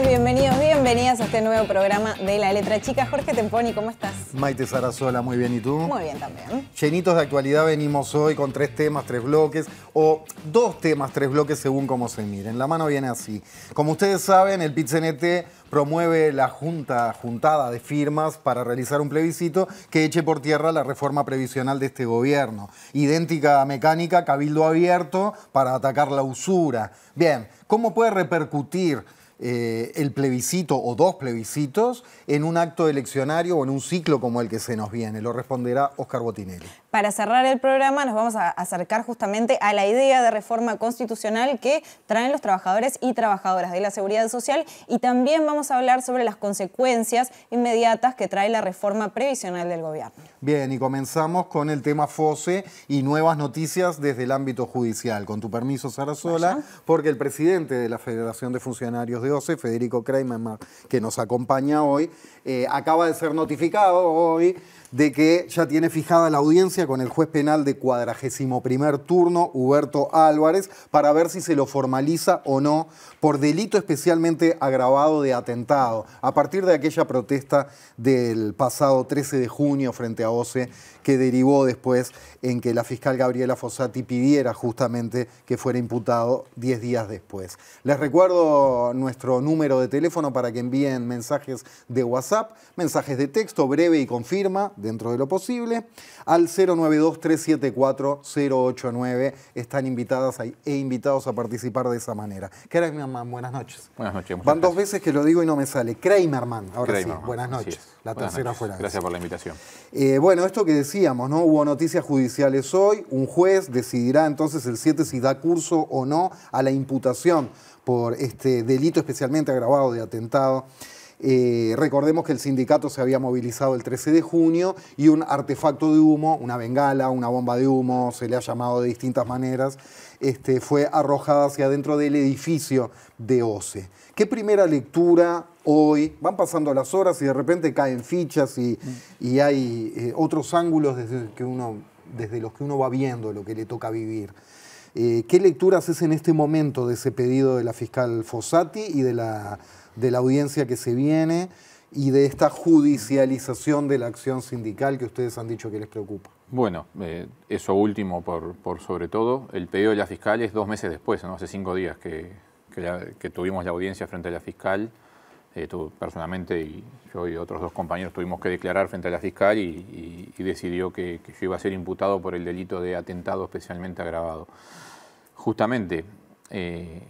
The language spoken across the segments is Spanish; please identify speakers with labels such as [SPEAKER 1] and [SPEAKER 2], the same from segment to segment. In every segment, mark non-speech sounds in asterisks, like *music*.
[SPEAKER 1] bienvenidos, bienvenidas a este nuevo programa de La Letra Chica. Jorge Temponi, ¿cómo estás?
[SPEAKER 2] Maite Sarazola, muy bien, ¿y tú? Muy
[SPEAKER 1] bien también.
[SPEAKER 2] Llenitos de actualidad venimos hoy con tres temas, tres bloques, o dos temas, tres bloques según cómo se miren. La mano viene así. Como ustedes saben, el PitCNT promueve la junta, juntada de firmas para realizar un plebiscito que eche por tierra la reforma previsional de este gobierno. Idéntica mecánica, cabildo abierto para atacar la usura. Bien, ¿cómo puede repercutir eh, el plebiscito o dos plebiscitos en un acto eleccionario o en un ciclo como el que se nos viene? Lo responderá Oscar Botinelli.
[SPEAKER 1] Para cerrar el programa nos vamos a acercar justamente a la idea de reforma constitucional que traen los trabajadores y trabajadoras de la seguridad social y también vamos a hablar sobre las consecuencias inmediatas que trae la reforma previsional del gobierno.
[SPEAKER 2] Bien, y comenzamos con el tema FOSE y nuevas noticias desde el ámbito judicial. Con tu permiso, Sara Sola, porque el presidente de la Federación de Funcionarios de OCE, Federico kreimer, que nos acompaña hoy, eh, acaba de ser notificado hoy de que ya tiene fijada la audiencia con el juez penal de cuadragésimo primer turno, Huberto Álvarez, para ver si se lo formaliza o no por delito especialmente agravado de atentado, a partir de aquella protesta del pasado 13 de junio frente a OCE, que derivó después en que la fiscal Gabriela Fossati pidiera justamente que fuera imputado 10 días después. Les recuerdo nuestro número de teléfono para que envíen mensajes de WhatsApp, mensajes de texto breve y confirma dentro de lo posible, al 092-374-089. Están invitadas e invitados a participar de esa manera buenas noches. Buenas noches. Van dos veces que lo digo y no me sale. Kramerman, ahora sí, buenas noches. La tercera fue
[SPEAKER 3] Gracias por la invitación.
[SPEAKER 2] Eh, bueno, esto que decíamos, ¿no? Hubo noticias judiciales hoy. Un juez decidirá entonces el 7 si da curso o no a la imputación por este delito especialmente agravado de atentado. Eh, recordemos que el sindicato se había movilizado el 13 de junio y un artefacto de humo, una bengala, una bomba de humo, se le ha llamado de distintas maneras, este, fue arrojada hacia adentro del edificio de OCE. ¿Qué primera lectura hoy? Van pasando las horas y de repente caen fichas y, hay eh, otros ángulos desde, que uno, los que uno va viendo lo que le toca vivir. Eh, ¿Qué lecturas es en este momento de ese pedido de la fiscal Fossati y de la de la audiencia que se viene y de esta judicialización de la acción sindical que ustedes han dicho que les preocupa.
[SPEAKER 3] Bueno, eh, eso último por, sobre todo. El pedido de la fiscal es dos meses después, ¿no? hace cinco días que, tuvimos la audiencia frente a la fiscal. Eh, personalmente y yo y otros dos compañeros tuvimos que declarar frente a la fiscal y, decidió que, yo iba a ser imputado por el delito de atentado especialmente agravado. Justamente, eh,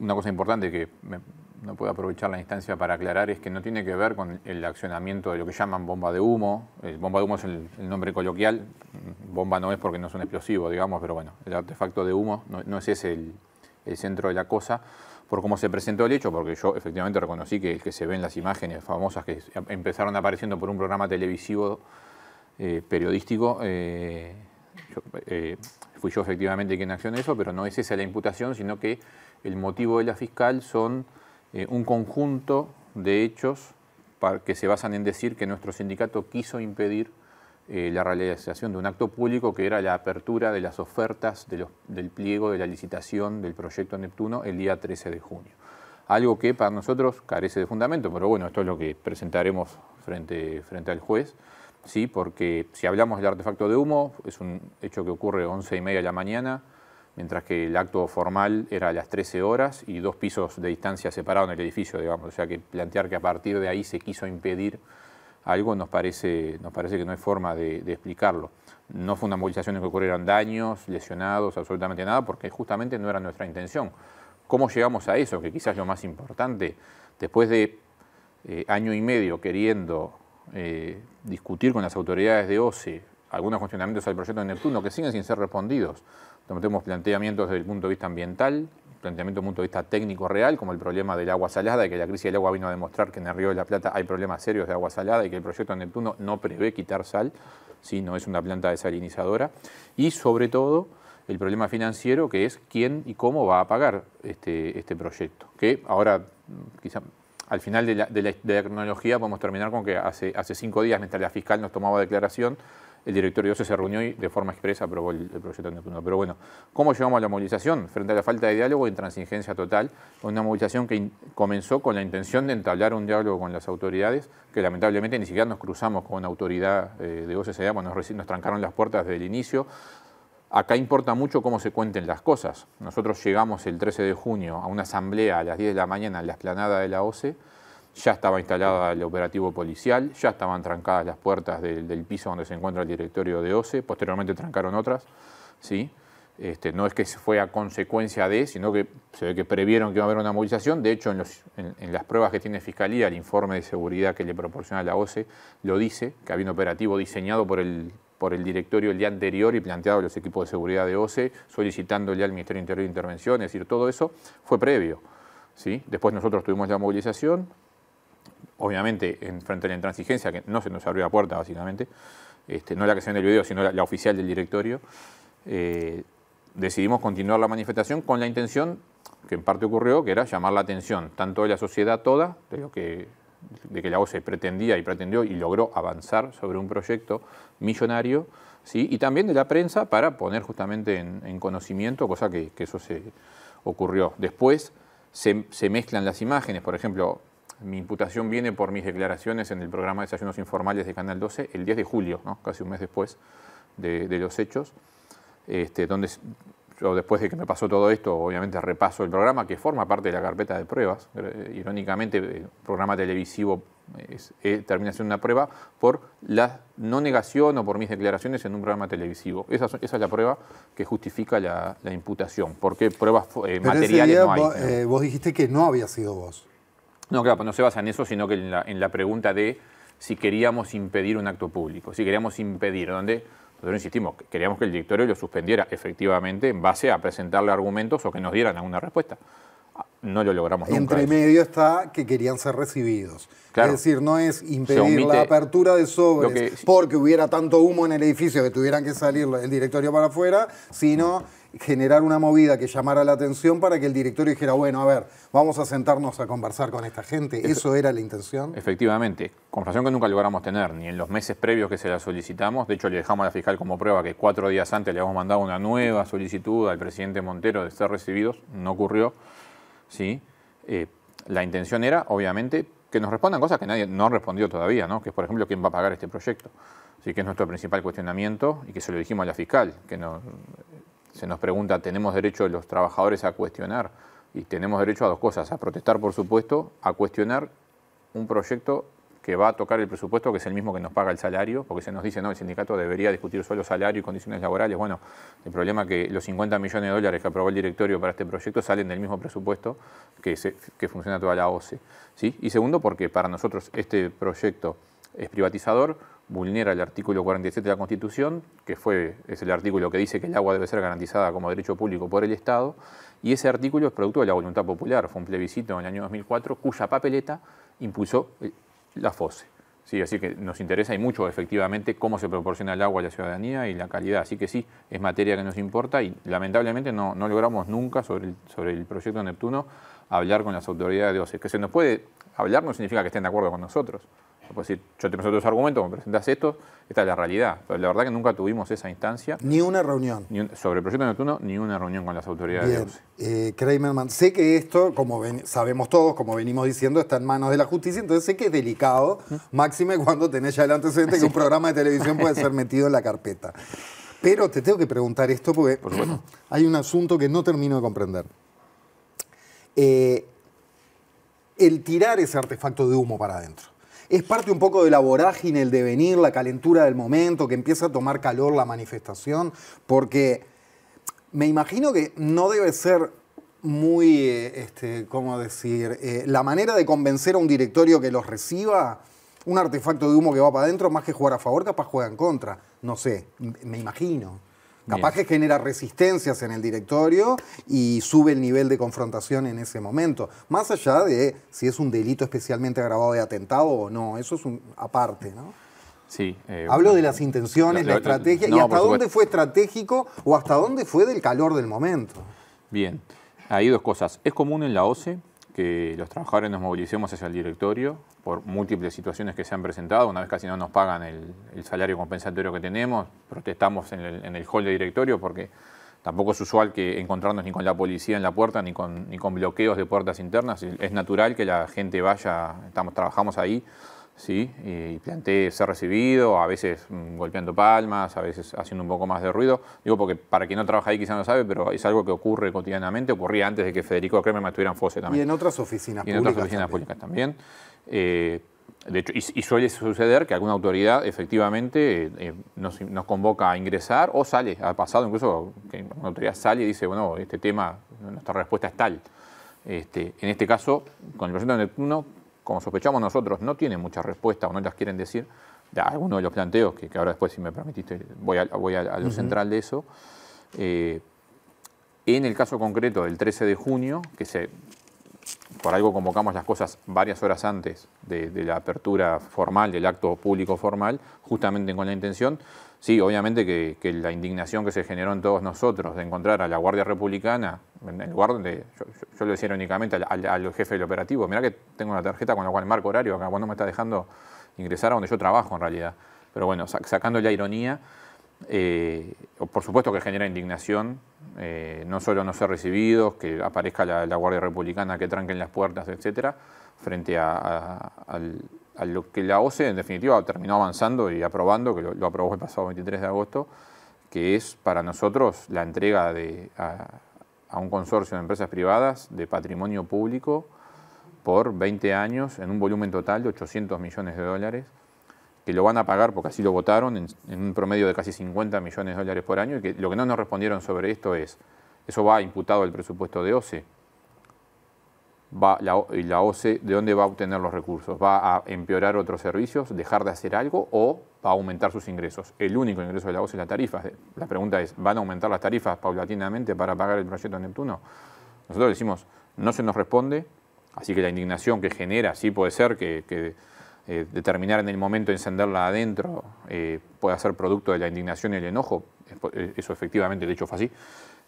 [SPEAKER 3] una cosa importante que me, no puedo aprovechar la instancia para aclarar es que no tiene que ver con el accionamiento de lo que llaman bomba de humo. El bomba de humo es el, nombre coloquial, bomba no es porque no es un explosivo, digamos, pero bueno, el artefacto de humo no, es ese el, centro de la cosa, por cómo se presentó el hecho, porque yo efectivamente reconocí que, que se ven las imágenes famosas que em, empezaron apareciendo por un programa televisivo eh, periodístico. Eh, eh, fui yo efectivamente quien accionó eso, pero no es esa la imputación, sino que el motivo de la fiscal son eh, un conjunto de hechos que se basan en decir que nuestro sindicato quiso impedir eh, la realización de un acto público que era la apertura de las ofertas del pliego de la licitación del proyecto Neptuno el día 13 de junio. Algo que para nosotros carece de fundamento, pero bueno, esto es lo que presentaremos frente, frente al juez. Sí, porque si hablamos del artefacto de humo, es un hecho que ocurre a 11 y media de la mañana, mientras que el acto formal era a las 13 horas y dos pisos de distancia separados en el edificio, digamos. O sea que plantear que a partir de ahí se quiso impedir algo nos parece, nos parece que no hay forma de, explicarlo. No fue una movilización en que ocurrieron daños, lesionados, absolutamente nada, porque justamente no era nuestra intención. ¿Cómo llegamos a eso? Que quizás lo más importante, después de eh, año y medio queriendo eh, discutir con las autoridades de OCE algunos cuestionamientos al proyecto de Neptuno que siguen sin ser respondidos tenemos planteamientos desde el punto de vista ambiental, planteamiento desde el punto de vista técnico real, como el problema del agua salada, y que la crisis del agua vino a demostrar que en el Río de la Plata hay problemas serios de agua salada y que el proyecto Neptuno no prevé quitar sal, si no es una planta desalinizadora, y sobre todo el problema financiero que es quién y cómo va a pagar este, este proyecto, que ahora quizá al final de la, tecnología podemos terminar con que hace, hace cinco días, mientras la fiscal nos tomaba declaración, el directorio OCE se reunió y de forma expresa aprobó el, proyecto de Neptuno. Pero bueno, ¿cómo llegamos a la movilización? Frente a la falta de diálogo, intransigencia total, una movilización que comenzó con la intención de entablar un diálogo con las autoridades, que lamentablemente ni siquiera nos cruzamos con una autoridad eh, de OCE, nos, nos trancaron las puertas desde el inicio. Acá importa mucho cómo se cuenten las cosas. Nosotros llegamos el 13 de junio a una asamblea a las 10 de la mañana en la explanada de la OCE, ya estaba instalada el operativo policial, ya estaban trancadas las puertas del, piso donde se encuentra el directorio de OCE, posteriormente trancaron otras, ¿sí? Este, no es que fue a consecuencia de, sino que se ve que previeron que iba a haber una movilización. De hecho, en, las pruebas que tiene Fiscalía, el informe de seguridad que le proporciona la OCE lo dice, que había un operativo diseñado por el, directorio el día anterior y planteado a los equipos de seguridad de OCE, solicitándole al Ministerio Interior de Intervención, es decir, todo eso fue previo. ¿sí? Después nosotros tuvimos la movilización, obviamente, en frente a la intransigencia, que no se nos abrió la puerta, básicamente, este, no la que se ve en el video, sino la, oficial del directorio, eh, decidimos continuar la manifestación con la intención, que en parte ocurrió, que era llamar la atención tanto de la sociedad toda, de lo que de que la OCE pretendía y pretendió y logró avanzar sobre un proyecto millonario, ¿sí? y también de la prensa para poner justamente en, conocimiento, cosa que, eso se ocurrió. Después se, mezclan las imágenes, por ejemplo, mi imputación viene por mis declaraciones en el programa de Desayunos Informales de Canal 12 el 10 de julio, casi un mes después de, los hechos, este, donde después de que me pasó todo esto, obviamente repaso el programa, que forma parte de la carpeta de pruebas. Eh, irónicamente, eh, el programa televisivo eh, termina siendo una prueba por la no negación o por mis declaraciones en un programa televisivo. Esa, es la prueba que justifica la, imputación, porque pruebas materiales no hay.
[SPEAKER 2] vos dijiste que no había sido vos.
[SPEAKER 3] No, claro, pues no se basa en eso, sino que en la, pregunta de si queríamos impedir un acto público, si queríamos impedir, donde nosotros insistimos, queríamos que el directorio lo suspendiera efectivamente en base a presentarle argumentos o que nos dieran alguna respuesta. Ah, no lo logramos nunca. Entre medio
[SPEAKER 2] está que querían ser recibidos. Es decir, no es impedir la apertura de sobres porque hubiera tanto humo en el edificio que tuvieran que salir el directorio para afuera, sino generar una movida que llamara la atención para que el directorio dijera, bueno, a ver, vamos a sentarnos a conversar con esta gente. ¿Eso era la intención?
[SPEAKER 3] Efectivamente, conversación que nunca logramos tener, ni en los meses previos que se la solicitamos. De hecho, le dejamos a la fiscal como prueba que cuatro días antes le habíamos mandado una nueva solicitud al presidente Montero de ser recibidos. No ocurrió. ¿sí? Eh, la intención era, obviamente, que nos respondan cosas que nadie no respondió todavía, ¿no? que es, por ejemplo, quién va a pagar este proyecto. Así que es nuestro principal cuestionamiento y que se lo dijimos a la fiscal, que no, se nos pregunta, ¿tenemos derecho los trabajadores a cuestionar? Y tenemos derecho a dos cosas, a protestar por supuesto, a cuestionar un proyecto que va a tocar el presupuesto, que es el mismo que nos paga el salario, porque se nos dice, no, el sindicato debería discutir solo salario y condiciones laborales. Bueno, el problema es que los 50 millones de dólares que aprobó el directorio para este proyecto salen del mismo presupuesto que, que funciona toda la OCE. ¿sí? Y segundo, porque para nosotros este proyecto es privatizador, vulnera el artículo 47 de la Constitución, que fue, es el artículo que dice que el agua debe ser garantizada como derecho público por el Estado, y ese artículo es producto de la voluntad popular. Fue un plebiscito en el año 2004 cuya papeleta impulsó la FOSE. Sí, así que nos interesa y mucho efectivamente cómo se proporciona el agua a la ciudadanía y la calidad. Así que sí, es materia que nos importa y lamentablemente no, logramos nunca sobre el, sobre el proyecto Neptuno hablar con las autoridades de OCE. Que se nos puede hablar no significa que estén de acuerdo con nosotros. Pues decir, yo te presento tus argumentos, cuando presentas esto, esta es la realidad. la verdad que nunca tuvimos esa instancia.
[SPEAKER 2] Ni una reunión.
[SPEAKER 3] sobre el proyecto Neptuno, ni una reunión con las autoridades
[SPEAKER 2] Bien. Eh, Kramerman, sé que esto, como sabemos todos, como venimos diciendo, está en manos de la justicia, entonces sé que es delicado, máxime cuando tenés ya el antecedente que un programa de televisión puede ser *laughs* metido en la carpeta. Pero te tengo que preguntar esto porque *clears throat* hay un asunto que no termino de comprender. Eh, el tirar ese artefacto de humo para adentro. ¿Es parte un poco de la vorágine, el devenir, la calentura del momento, que empieza a tomar calor la manifestación? Porque me imagino que no debe ser muy, eh, este, ¿cómo decir? Eh, la manera de convencer a un directorio que los reciba, un artefacto de humo que va para adentro, más que jugar a favor, capaz juega en contra. No sé, me imagino. Capaz que genera resistencias en el directorio y sube el nivel de confrontación en ese momento. Más allá de si es un delito especialmente agravado de atentado o no, eso es un aparte, ¿no?
[SPEAKER 3] Sí, eh, Hablo de las intenciones, la, estrategia y hasta dónde
[SPEAKER 2] fue estratégico o hasta dónde fue del calor del momento.
[SPEAKER 3] Bien, hay dos cosas. Es común en la OCE que los trabajadores nos movilicemos hacia el directorio por múltiples situaciones que se han presentado. Una vez casi no nos pagan el, salario compensatorio que tenemos, protestamos en el, en el, hall de directorio porque tampoco es usual que encontrarnos ni con la policía en la puerta ni con, ni con bloqueos de puertas internas. Es natural que la gente vaya, estamos, trabajamos ahí ¿sí? y planteé ser recibido, a veces mm, golpeando palmas, a veces haciendo un poco más de ruido. Digo porque para quien no trabaja ahí quizás no sabe, pero es algo que ocurre cotidianamente, ocurría antes de que Federico Kremerman estuviera en FOSE también. Y
[SPEAKER 2] en otras oficinas y en públicas. otras oficinas
[SPEAKER 3] también. públicas también. Eh, de hecho, y, suele suceder que alguna autoridad efectivamente eh, eh, nos, convoca a ingresar o sale. Ha pasado incluso que una autoridad sale y dice, bueno, este tema, nuestra respuesta es tal. Este, en este caso, con el presidente de Neptuno, como sospechamos nosotros, no tienen muchas respuestas o no las quieren decir, de alguno de los planteos, que, ahora después, si me permitiste, voy a, lo central de eso. Eh, en el caso concreto del 13 de junio, que se, por algo convocamos las cosas varias horas antes de, la apertura formal, del acto público formal, justamente con la intención, sí, obviamente que, la indignación que se generó en todos nosotros de encontrar a la Guardia Republicana, en el lugar donde yo lo decía irónicamente al, jefe del operativo, mirá que tengo una tarjeta con la cual marco horario, acá cuando me está dejando ingresar a donde yo trabajo en realidad. Pero bueno, sacando la ironía, eh, por supuesto que genera indignación, eh, no solo no ser recibidos, que aparezca la, Guardia Republicana, que tranquen las puertas, etcétera, frente a, lo que la OCE en definitiva terminó avanzando y aprobando, que lo, aprobó el pasado 23 de agosto, que es para nosotros la entrega de, a un consorcio de empresas privadas de patrimonio público por 20 años en un volumen total de 800 millones de dólares, que lo van a pagar porque así lo votaron en, un promedio de casi 50 millones de dólares por año y que lo que no nos respondieron sobre esto es, eso va imputado al presupuesto de OCE, va, la, la OCE de dónde va a obtener los recursos? ¿Va a empeorar otros servicios, dejar de hacer algo o va a aumentar sus ingresos? El único ingreso de la OCE es las tarifas. La pregunta es, ¿van a aumentar las tarifas paulatinamente para pagar el proyecto de Neptuno? Nosotros decimos, no se nos responde, así que la indignación que genera, sí puede ser que, eh, determinar en el momento encenderla adentro eh, pueda ser producto de la indignación y el enojo, eso efectivamente de hecho fue así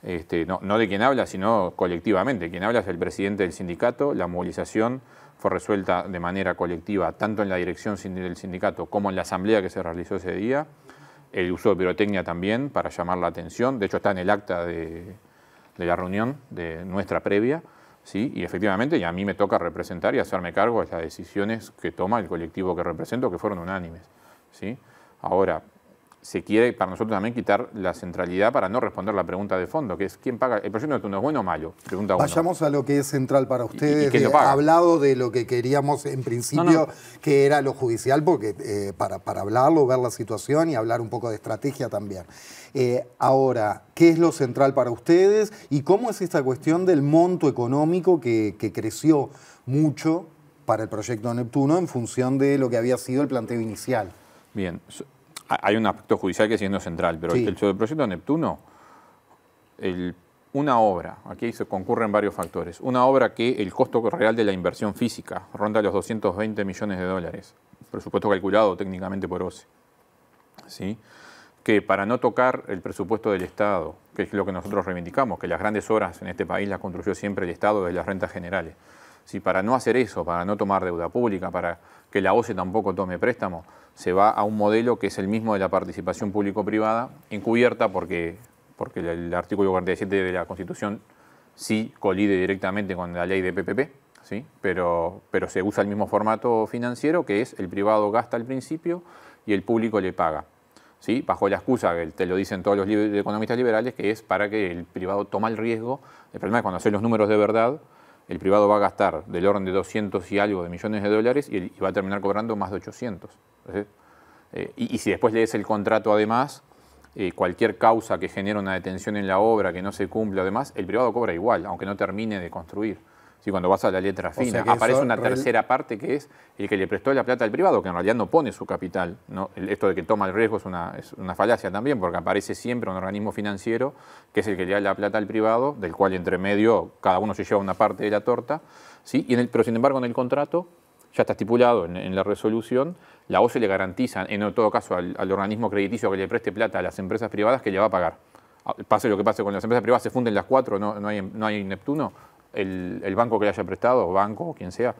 [SPEAKER 3] este, no, de quien habla, sino colectivamente. Quien habla es el presidente del sindicato. La movilización fue resuelta de manera colectiva, tanto en la dirección del sindicato como en la asamblea que se realizó ese día. El uso de pirotecnia también para llamar la atención. De hecho, está en el acta de, la reunión de nuestra previa. ¿sí? Y efectivamente, y a mí me toca representar y hacerme cargo de las decisiones que toma el colectivo que represento, que fueron unánimes. ¿sí? Ahora, se quiere para nosotros también quitar la centralidad para no responder la pregunta de fondo, que es quién paga. ¿El proyecto de es bueno o malo? Pregunta Vayamos
[SPEAKER 2] a lo que es central para ustedes. que hablado de lo que queríamos en principio, que era lo judicial, porque eh, para, para, hablarlo, ver la situación y hablar un poco de estrategia también. Eh, ahora, ¿qué es lo central para ustedes y cómo es esta cuestión del monto económico que, creció mucho para el proyecto Neptuno en función de lo que había sido el planteo inicial?
[SPEAKER 3] Bien, Ah, hay un aspecto judicial que sigue siendo central, pero el proyecto Neptuno, una obra, aquí se concurren varios factores, una obra que el costo real de la inversión física ronda los 220 millones de dólares, presupuesto calculado técnicamente por OCE, que para no tocar el presupuesto del Estado, que es lo que nosotros reivindicamos, que las grandes obras en este país las construyó siempre el Estado de las rentas generales, si para no hacer eso, para no tomar deuda pública, para que la OCE tampoco tome préstamo, se va a un modelo que es el mismo de la participación público-privada, encubierta porque, porque el artículo 47 de la Constitución sí colide directamente con la ley de PPP, ¿sí? pero, pero se usa el mismo formato financiero que es el privado gasta al principio y el público le paga. ¿Sí? bajo la excusa que te lo dicen todos los economistas liberales, que es para que el privado toma el riesgo. El problema es cuando haces los números de verdad, el privado va a gastar del orden de 200 y algo de millones de dólares y, va a terminar cobrando más de 800. Eh, y, si después lees el contrato además, eh, cualquier causa que genere una detención en la obra, que no se cumpla además, el privado cobra igual, aunque no termine de construir cuando vas a la letra fina, aparece una tercera parte que es el que le prestó la plata al privado, que en realidad no pone su capital. Esto de que toma el riesgo es una, falacia también, porque aparece siempre un organismo financiero que es el que le da la plata al privado, del cual entre medio cada uno se lleva una parte de la torta. ¿sí? pero sin embargo en el contrato ya está estipulado en, la resolución, la OCE le garantiza, en todo caso, al, organismo crediticio que le preste plata a las empresas privadas que le va a pagar. Ah, pase lo que pase con las empresas privadas, se funden las cuatro, no hay Neptuno, el, banco que le haya prestado, banco o quien sea,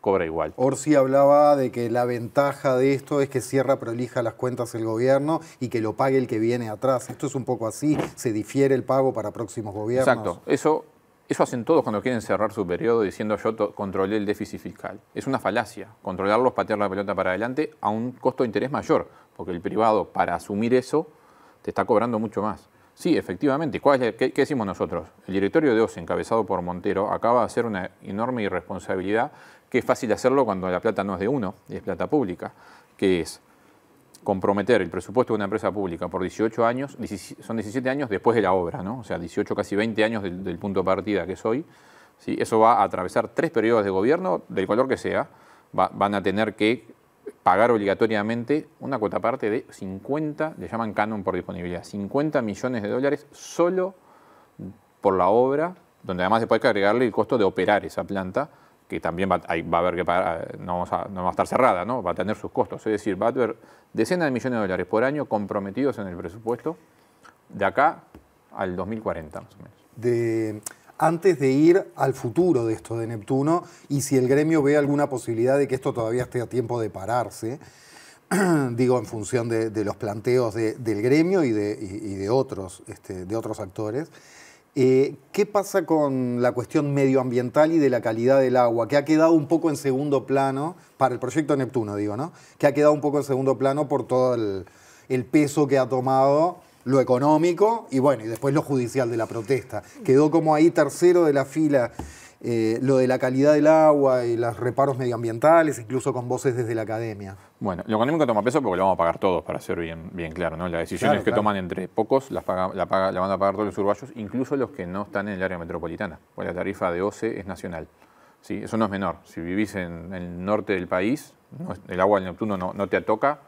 [SPEAKER 3] cobra igual.
[SPEAKER 2] Orsi hablaba de que la ventaja de esto es que cierra prolija las cuentas el gobierno y que lo pague el que viene atrás. Esto es un poco así, se difiere el pago para próximos gobiernos. Exacto,
[SPEAKER 3] eso, eso hacen todos cuando quieren cerrar su periodo diciendo yo controlé el déficit fiscal. Es una falacia, controlarlos, patear la pelota para adelante a un costo de interés mayor, porque el privado para asumir eso te está cobrando mucho más. Sí, efectivamente. ¿Qué, decimos nosotros? El directorio de OSE, encabezado por Montero, acaba de hacer una enorme irresponsabilidad, que es fácil hacerlo cuando la plata no es de uno, es plata pública, que es comprometer el presupuesto de una empresa pública por 18 años, son 17 años después de la obra, ¿no? o sea, 18, casi 20 años del, punto de partida que es hoy. Eso va a atravesar tres periodos de gobierno, del color que sea, van a tener que pagar obligatoriamente una cuota aparte de 50, le llaman canon por disponibilidad, 50 millones de dólares solo por la obra, donde además se puede que agregarle el costo de operar esa planta, que también va, a haber que pagar, no, va a estar cerrada, ¿no? va a tener sus costos. Es decir, va a haber decenas de millones de dólares por año comprometidos en el presupuesto de acá al 2040, más o menos.
[SPEAKER 2] De, antes de ir al futuro de esto de Neptuno y si el gremio ve alguna posibilidad de que esto todavía esté a tiempo de pararse, *clears throat* digo en función de, los planteos del gremio y de, otros, este, de otros actores. Eh, ¿Qué pasa con la cuestión medioambiental y de la calidad del agua, que ha quedado un poco en segundo plano, para el proyecto Neptuno digo, ¿no? Que ha quedado un poco en segundo plano por todo el peso que ha tomado lo económico y bueno, y después lo judicial de la protesta. Quedó como ahí tercero de la fila eh, lo de la calidad del agua y los reparos medioambientales, incluso con voces desde la academia.
[SPEAKER 3] Bueno, lo económico toma peso porque lo vamos a pagar todos, para ser bien, bien claro, ¿no? Las decisiones que toman entre pocos las, la, paga, la van a pagar todos los uruguayos, incluso los que no están en el área metropolitana, porque la tarifa de OCE es nacional. ¿sí? Eso no es menor. Si vivís en, el norte del país, el agua del Neptuno no, te atoca,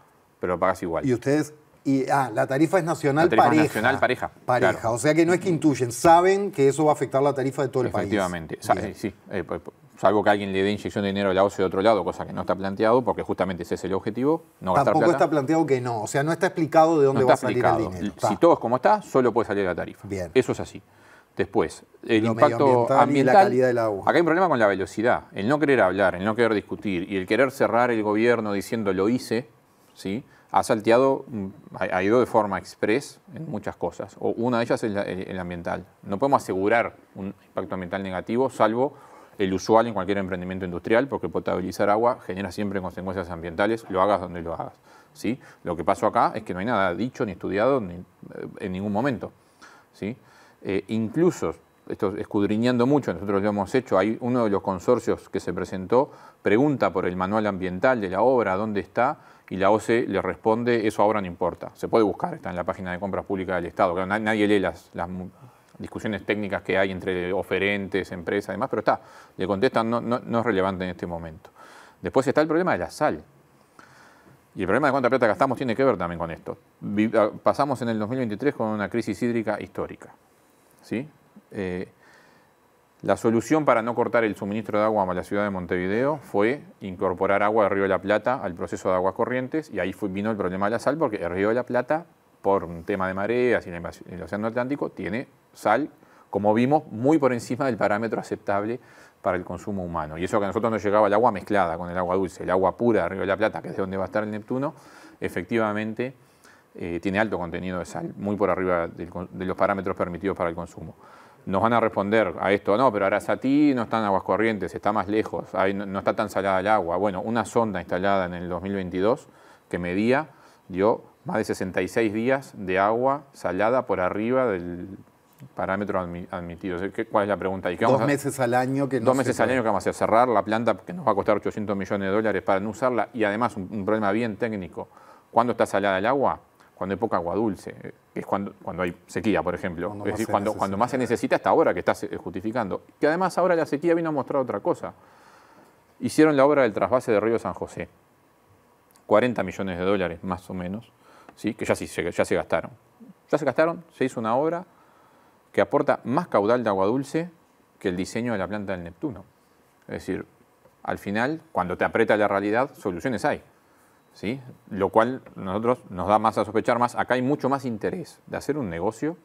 [SPEAKER 3] pero pagas igual.
[SPEAKER 2] ¿Y ustedes y, ah, la tarifa es nacional tarifa pareja. nacional pareja. Pareja. O sea que no es que intuyen, saben que eso va a afectar la tarifa de todo el país. Efectivamente.
[SPEAKER 3] Eh, sí, eh, pues, salvo que alguien le dé inyección de dinero a la OCE de otro lado, cosa que no está planteado, porque justamente ese es el objetivo, Tampoco está
[SPEAKER 2] planteado que no. O sea, no está explicado de dónde va a salir el dinero. Si
[SPEAKER 3] todo es como está, solo puede salir la tarifa. Bien. Eso es así. Después, el impacto ambiental, y la calidad del agua. Acá hay un problema con la velocidad. El no querer hablar, el no querer discutir y el querer cerrar el gobierno diciendo lo hice, ¿sí? ha salteado, mm, ha, ido de forma express en muchas cosas. O una de ellas es el, ambiental. No podemos asegurar un impacto ambiental negativo, salvo el usual en cualquier emprendimiento industrial, porque potabilizar agua genera siempre consecuencias ambientales, lo hagas donde lo hagas. ¿sí? Lo que pasó acá es que no hay nada dicho ni estudiado eh, en ningún momento. ¿sí? Eh, incluso, esto escudriñando mucho, nosotros lo hemos hecho, hay uno de los consorcios que se presentó, pregunta por el manual ambiental de la obra, dónde está, y la OCE le responde, eso ahora no importa. Se puede buscar, está en la página de compras públicas del Estado. nadie lee las, discusiones técnicas que hay entre oferentes, empresas, demás, pero está. Le contestan, no, es relevante en este momento. Después está el problema de la sal. Y el problema de cuánta plata gastamos tiene que ver también con esto. Ah, pasamos en el 2023 con una crisis hídrica histórica. ¿sí? Eh, la solución para no cortar el suministro de agua a la ciudad de Montevideo fue incorporar agua del Río de la Plata al proceso de aguas corrientes y ahí vino el problema de la sal porque el Río de la Plata, por un tema de mareas y el Océano Atlántico, tiene sal, como vimos, muy por encima del parámetro aceptable para el consumo humano. Y eso que a nosotros nos llegaba el agua mezclada con el agua dulce, el agua pura del Río de la Plata, que es de donde va a estar el Neptuno, efectivamente eh, tiene alto contenido de sal, muy por arriba de los parámetros permitidos para el consumo nos van a responder a esto, no, pero ti, no están en corrientes, está más lejos, no, está tan salada el agua. Bueno, una sonda instalada en el 2022 que medía dio más de 66 días de agua salada por arriba del parámetro admitido. ¿Cuál es la pregunta? ¿Y dos meses
[SPEAKER 2] al año que Dos meses al año que vamos
[SPEAKER 3] a cerrar la planta que nos va a costar 800 millones de dólares para no usarla y además un problema bien técnico. ¿Cuándo está salada el agua? cuando hay poca agua dulce, es cuando, cuando hay sequía, por ejemplo. es decir, cuando, más se necesita esta obra que estás eh, justificando. Que además ahora la sequía vino a mostrar otra cosa. Hicieron la obra del trasvase de Río San José, 40 millones de dólares más o menos, ¿sí? que ya, sí, ya se gastaron. Ya se gastaron, se hizo una obra que aporta más caudal de agua dulce que el diseño de la planta del Neptuno. Es decir, al final, cuando te aprieta la realidad, soluciones hay. Lo cual nosotros nos da más a sospechar más. Acá hay mucho más interés de hacer un negocio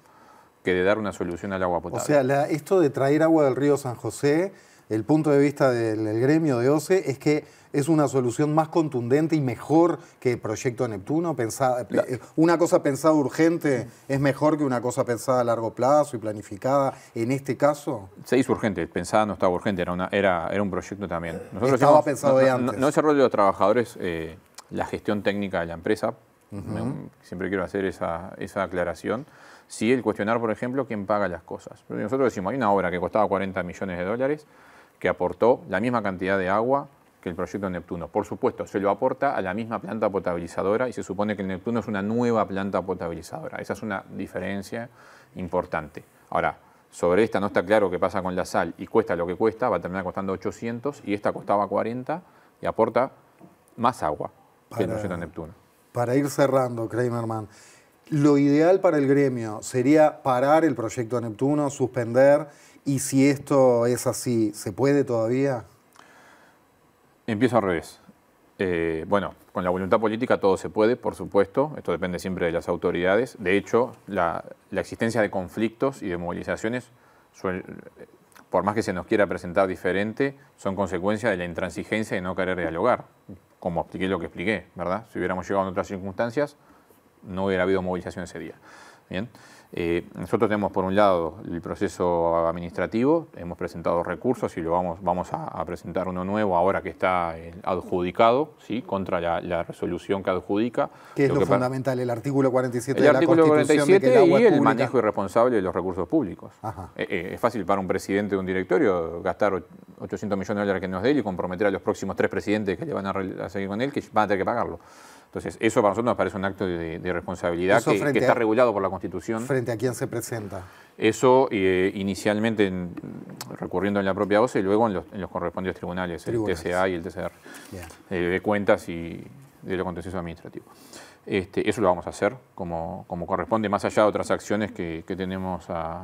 [SPEAKER 3] que de dar una solución al agua potable. O sea,
[SPEAKER 2] esto de traer agua del río San José, el punto de vista del, gremio de OCE es que es una solución más contundente y mejor que el proyecto Neptuno. Eh, una cosa pensada urgente es mejor que una cosa pensada a largo plazo y planificada. En este caso.
[SPEAKER 3] Se hizo urgente, pensada no estaba urgente, era, era, era un proyecto también. Nosotros estaba pensado no, de antes. No, es el de los trabajadores. Eh, la gestión técnica de la empresa. Siempre quiero hacer esa, aclaración. si el cuestionar, por ejemplo, quién paga las cosas. Nosotros decimos, hay una obra que costaba 40 millones de dólares, que aportó la misma cantidad de agua que el proyecto Neptuno. Por supuesto, se lo aporta a la misma planta potabilizadora y se supone que el Neptuno es una nueva planta potabilizadora. Esa es una diferencia importante. Ahora, sobre esta no está claro qué pasa con la sal y cuesta lo que cuesta, va a terminar costando 800 y esta costaba 40 y aporta más agua
[SPEAKER 2] para, ir cerrando, Kramerman, lo ideal para el gremio sería parar el proyecto Neptuno, suspender, y si esto es así, ¿se puede todavía?
[SPEAKER 3] Empiezo al revés. Eh, bueno, con la voluntad política todo se puede, por supuesto, esto depende siempre de las autoridades. De hecho, la, existencia de conflictos y de movilizaciones, por más que se nos quiera presentar diferente, son consecuencia de la intransigencia y no querer dialogar como expliqué lo que expliqué, ¿verdad? Si hubiéramos llegado en otras circunstancias, no hubiera habido movilización ese día. Bien. Eh, nosotros tenemos por un lado el proceso administrativo, hemos presentado recursos y lo vamos, vamos a, presentar uno nuevo ahora que está eh, adjudicado, ¿sí? contra la, resolución que adjudica. ¿Qué es lo,
[SPEAKER 2] fundamental? El artículo 47 el de la Constitución y el manejo
[SPEAKER 3] irresponsable de los recursos públicos. Eh, es fácil para un presidente de un directorio gastar 800 millones de dólares que nos dé y comprometer a los próximos tres presidentes que le van a seguir con él que van a tener que pagarlo. Entonces, eso para nosotros nos parece un acto de, responsabilidad que, está regulado por la Constitución.
[SPEAKER 2] ¿Frente a quién se presenta?
[SPEAKER 3] Eso eh, inicialmente recurriendo en la propia OCE y luego en los, correspondientes tribunales, el TCA y el TCR, eh, de cuentas y de lo contencioso administrativo. Este, eso lo vamos a hacer como, corresponde, más allá de otras acciones que tenemos a,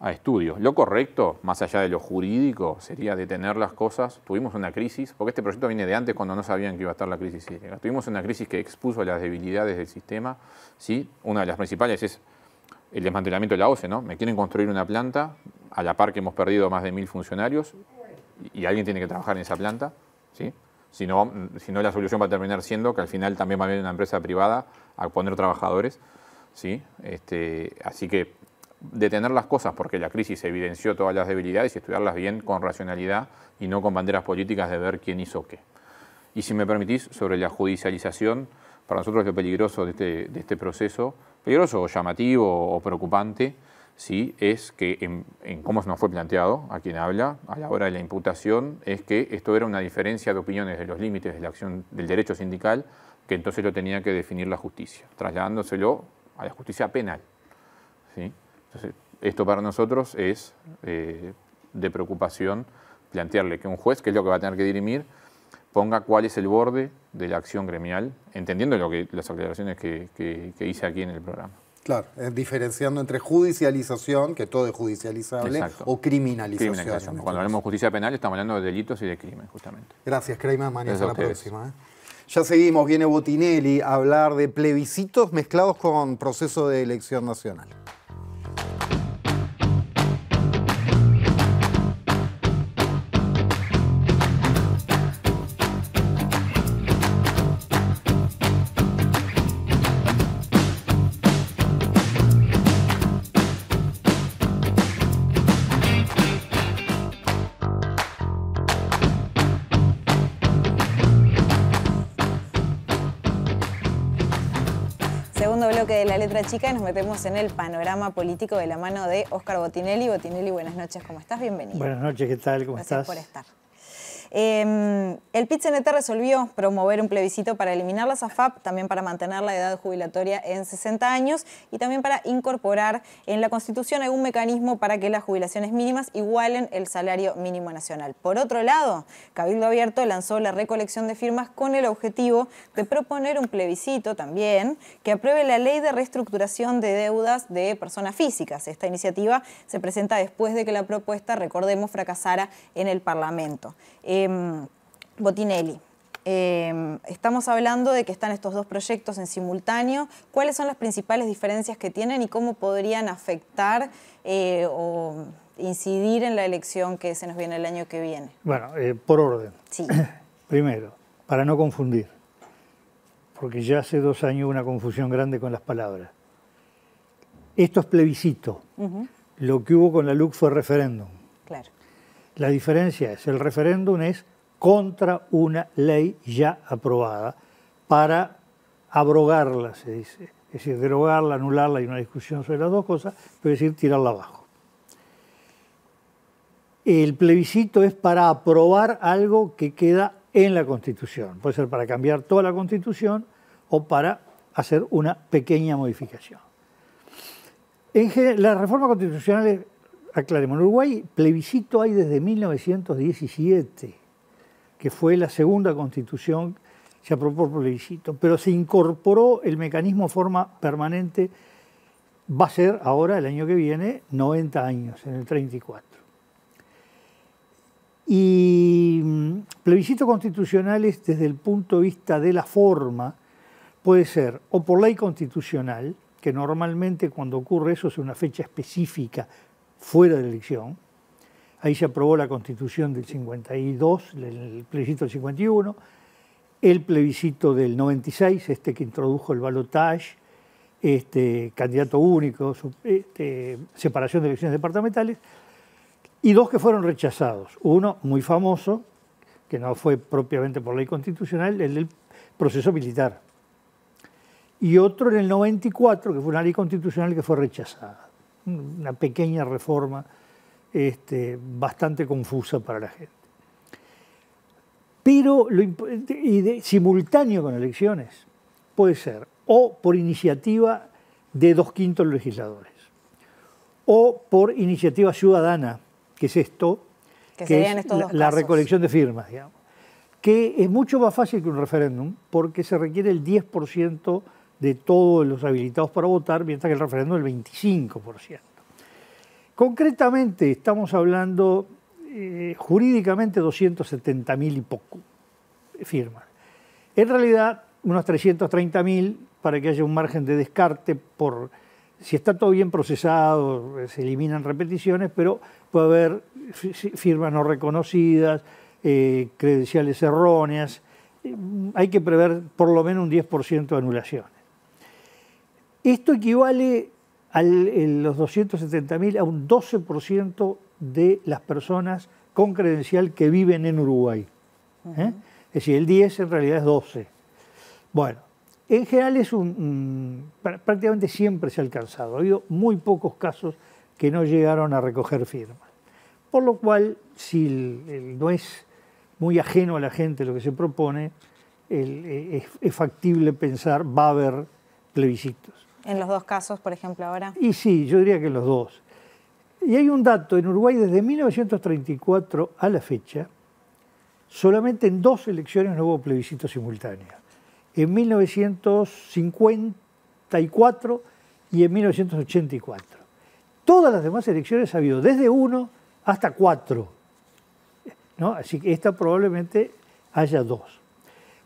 [SPEAKER 3] a estudios. Lo correcto, más allá de lo jurídico, sería detener las cosas. Tuvimos una crisis, porque este proyecto viene de antes cuando no sabían que iba a estar la crisis Tuvimos una crisis que expuso las debilidades del sistema. ¿sí? Una de las principales es el desmantelamiento de la OCE. ¿no? Me quieren construir una planta, a la par que hemos perdido más de mil funcionarios, y alguien tiene que trabajar en esa planta. ¿sí? Si, no, la solución va a terminar siendo que al final también va a venir una empresa privada a poner trabajadores. ¿sí? Este, así que detener las cosas, porque la crisis evidenció todas las debilidades y estudiarlas bien con racionalidad y no con banderas políticas de ver quién hizo qué. Y si me permitís, sobre la judicialización, para nosotros lo peligroso de este, este proceso, peligroso o llamativo o preocupante, sí, es que en, cómo cómo nos fue planteado, a quien habla, a la hora de la imputación, es que esto era una diferencia de opiniones de los límites de la acción del derecho sindical, que entonces lo tenía que definir la justicia, trasladándoselo a la justicia penal. ¿sí? esto para nosotros es eh, de preocupación plantearle que un juez, que es lo que va a tener que dirimir, ponga cuál es el borde de la acción gremial, entendiendo lo que, las aclaraciones que, hice aquí en el programa.
[SPEAKER 2] Claro, diferenciando entre judicialización, que todo es
[SPEAKER 3] judicializable, o criminalización. Cuando hablamos de justicia penal estamos hablando de delitos y de crimen, justamente.
[SPEAKER 2] Gracias, Kramer. Mañana la próxima. ¿eh? Ya seguimos, viene Botinelli a hablar de plebiscitos mezclados con proceso de elección nacional.
[SPEAKER 1] chica y nos metemos en el panorama político de la mano de Óscar Botinelli. Botinelli, buenas noches, ¿cómo estás? Bienvenido.
[SPEAKER 4] Buenas noches, ¿qué tal? ¿Cómo estás? Gracias por estar.
[SPEAKER 1] Em, el pit resolvió promover un plebiscito para eliminar la AFAP, también para mantener la edad jubilatoria en 60 años y también para incorporar en la Constitución algún mecanismo para que las jubilaciones mínimas igualen el salario mínimo nacional. Por otro lado, Cabildo Abierto lanzó la recolección de firmas con el objetivo de proponer un plebiscito también que apruebe la ley de reestructuración de deudas de personas físicas. Esta iniciativa se presenta después de que la propuesta, recordemos, fracasara en el Parlamento. Em, Em, Botinelli. Em, estamos hablando de que están estos dos proyectos en simultáneo. ¿Cuáles son las principales diferencias que tienen y cómo podrían afectar eh, o incidir en la elección que se nos viene el año que viene?
[SPEAKER 4] Bueno, eh, por orden. Sí. *clears throat* Primero, para no confundir, porque ya hace dos años una confusión grande con las palabras. Esto es plebiscito. Lo que hubo con la LUC fue referéndum. Claro. La diferencia es, el referéndum es contra una ley ya aprobada para abrogarla, se dice. Es decir, derogarla, anularla, hay una discusión sobre las dos cosas, pero es decir, tirarla abajo. El plebiscito es para aprobar algo que queda en la Constitución. Puede ser para cambiar toda la Constitución o para hacer una pequeña modificación. En general, las reformas constitucionales aclaremos, en Uruguay plebiscito hay desde 1917, que fue la segunda constitución se aprobó por plebiscito, pero se incorporó el mecanismo de forma permanente, va a ser ahora, el año que viene, 90 años, en el 34. Y mm, plebiscitos constitucionales desde el punto de vista de la forma puede ser o por ley constitucional, que normalmente cuando ocurre eso es una fecha específica fuera de elección. Ahí se aprobó la constitución del 52, el plebiscito del 51, el plebiscito del 96, este que introdujo el balotage, este, candidato único, este, separación de elecciones departamentales, y dos que fueron rechazados. Uno muy famoso, que no fue propiamente por ley constitucional, el del proceso militar. Y otro en el 94, que fue una ley constitucional que fue rechazada una pequeña reforma este, bastante confusa para la gente. Pero lo, y simultáneo con elecciones puede ser o por iniciativa de dos quintos legisladores o por iniciativa ciudadana, que es esto, que, la, recolección de firmas, digamos, que es mucho más fácil que un referéndum porque se requiere el 10% de todos los habilitados para votar, mientras que el referendo es el 25%. Concretamente estamos hablando eh, jurídicamente 270.000 y poco firmas. En realidad unos 330.000 para que haya un margen de descarte por si está todo bien procesado, se eliminan repeticiones, pero puede haber firmas no reconocidas, eh, credenciales erróneas. Eh, hay que prever por lo menos un 10% de anulación. Esto equivale a los 270.000 a un 12% de las personas con credencial que viven en Uruguay. ¿eh? Es decir, el 10 en realidad es 12. Bueno, en general es un, prácticamente siempre se ha alcanzado. Ha habido muy pocos casos que no llegaron a recoger firmas. Por lo cual, si no es muy ajeno a la gente lo que se propone, e, es, es factible pensar va a haber plebiscitos
[SPEAKER 1] en los dos casos, por ejemplo, ahora?
[SPEAKER 4] Y sí, yo diría que los dos. Y hay un dato, en Uruguay desde 1934 a la fecha, solamente en dos elecciones no hubo plebiscito simultáneo. En 1954 y en 1984. Todas las demás elecciones ha habido desde uno hasta cuatro. Así que esta probablemente haya dos.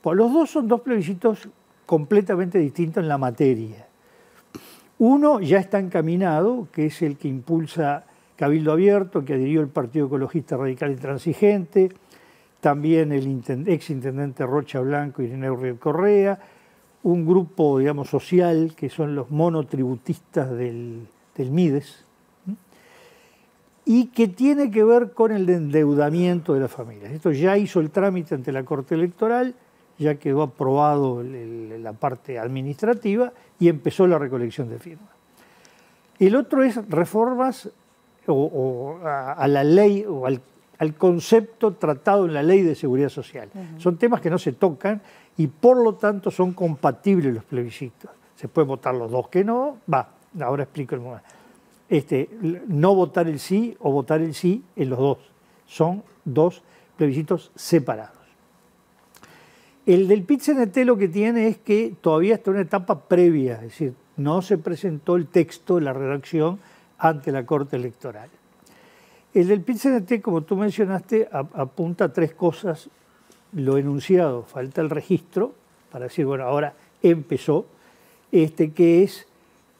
[SPEAKER 4] Pues los dos son dos plebiscitos completamente distintos en la materia. Uno ya está encaminado, que es el que impulsa Cabildo Abierto, que adhirió el Partido Ecologista Radical Intransigente, también el exintendente Rocha Blanco y René Río Correa, un grupo, digamos, social, que son los monotributistas del, del MIDES, y que tiene que ver con el endeudamiento de las familias. Esto ya hizo el trámite ante la Corte Electoral, ya quedó aprobado la parte administrativa y empezó la recolección de firmas. El otro es reformas o, a, la ley o al, concepto tratado en la ley de seguridad social. Son temas que no se tocan y por lo tanto son compatibles los plebiscitos. Se pueden votar los dos que no, va, ahora explico el momento. Este, no votar el sí o votar el sí en los dos. Son dos plebiscitos separados. El del pit lo que tiene es que todavía está en una etapa previa, es decir, no se presentó el texto, la redacción ante la Corte Electoral. El del pit como tú mencionaste, apunta a tres cosas, lo enunciado, falta el registro, para decir, bueno, ahora empezó, este, que es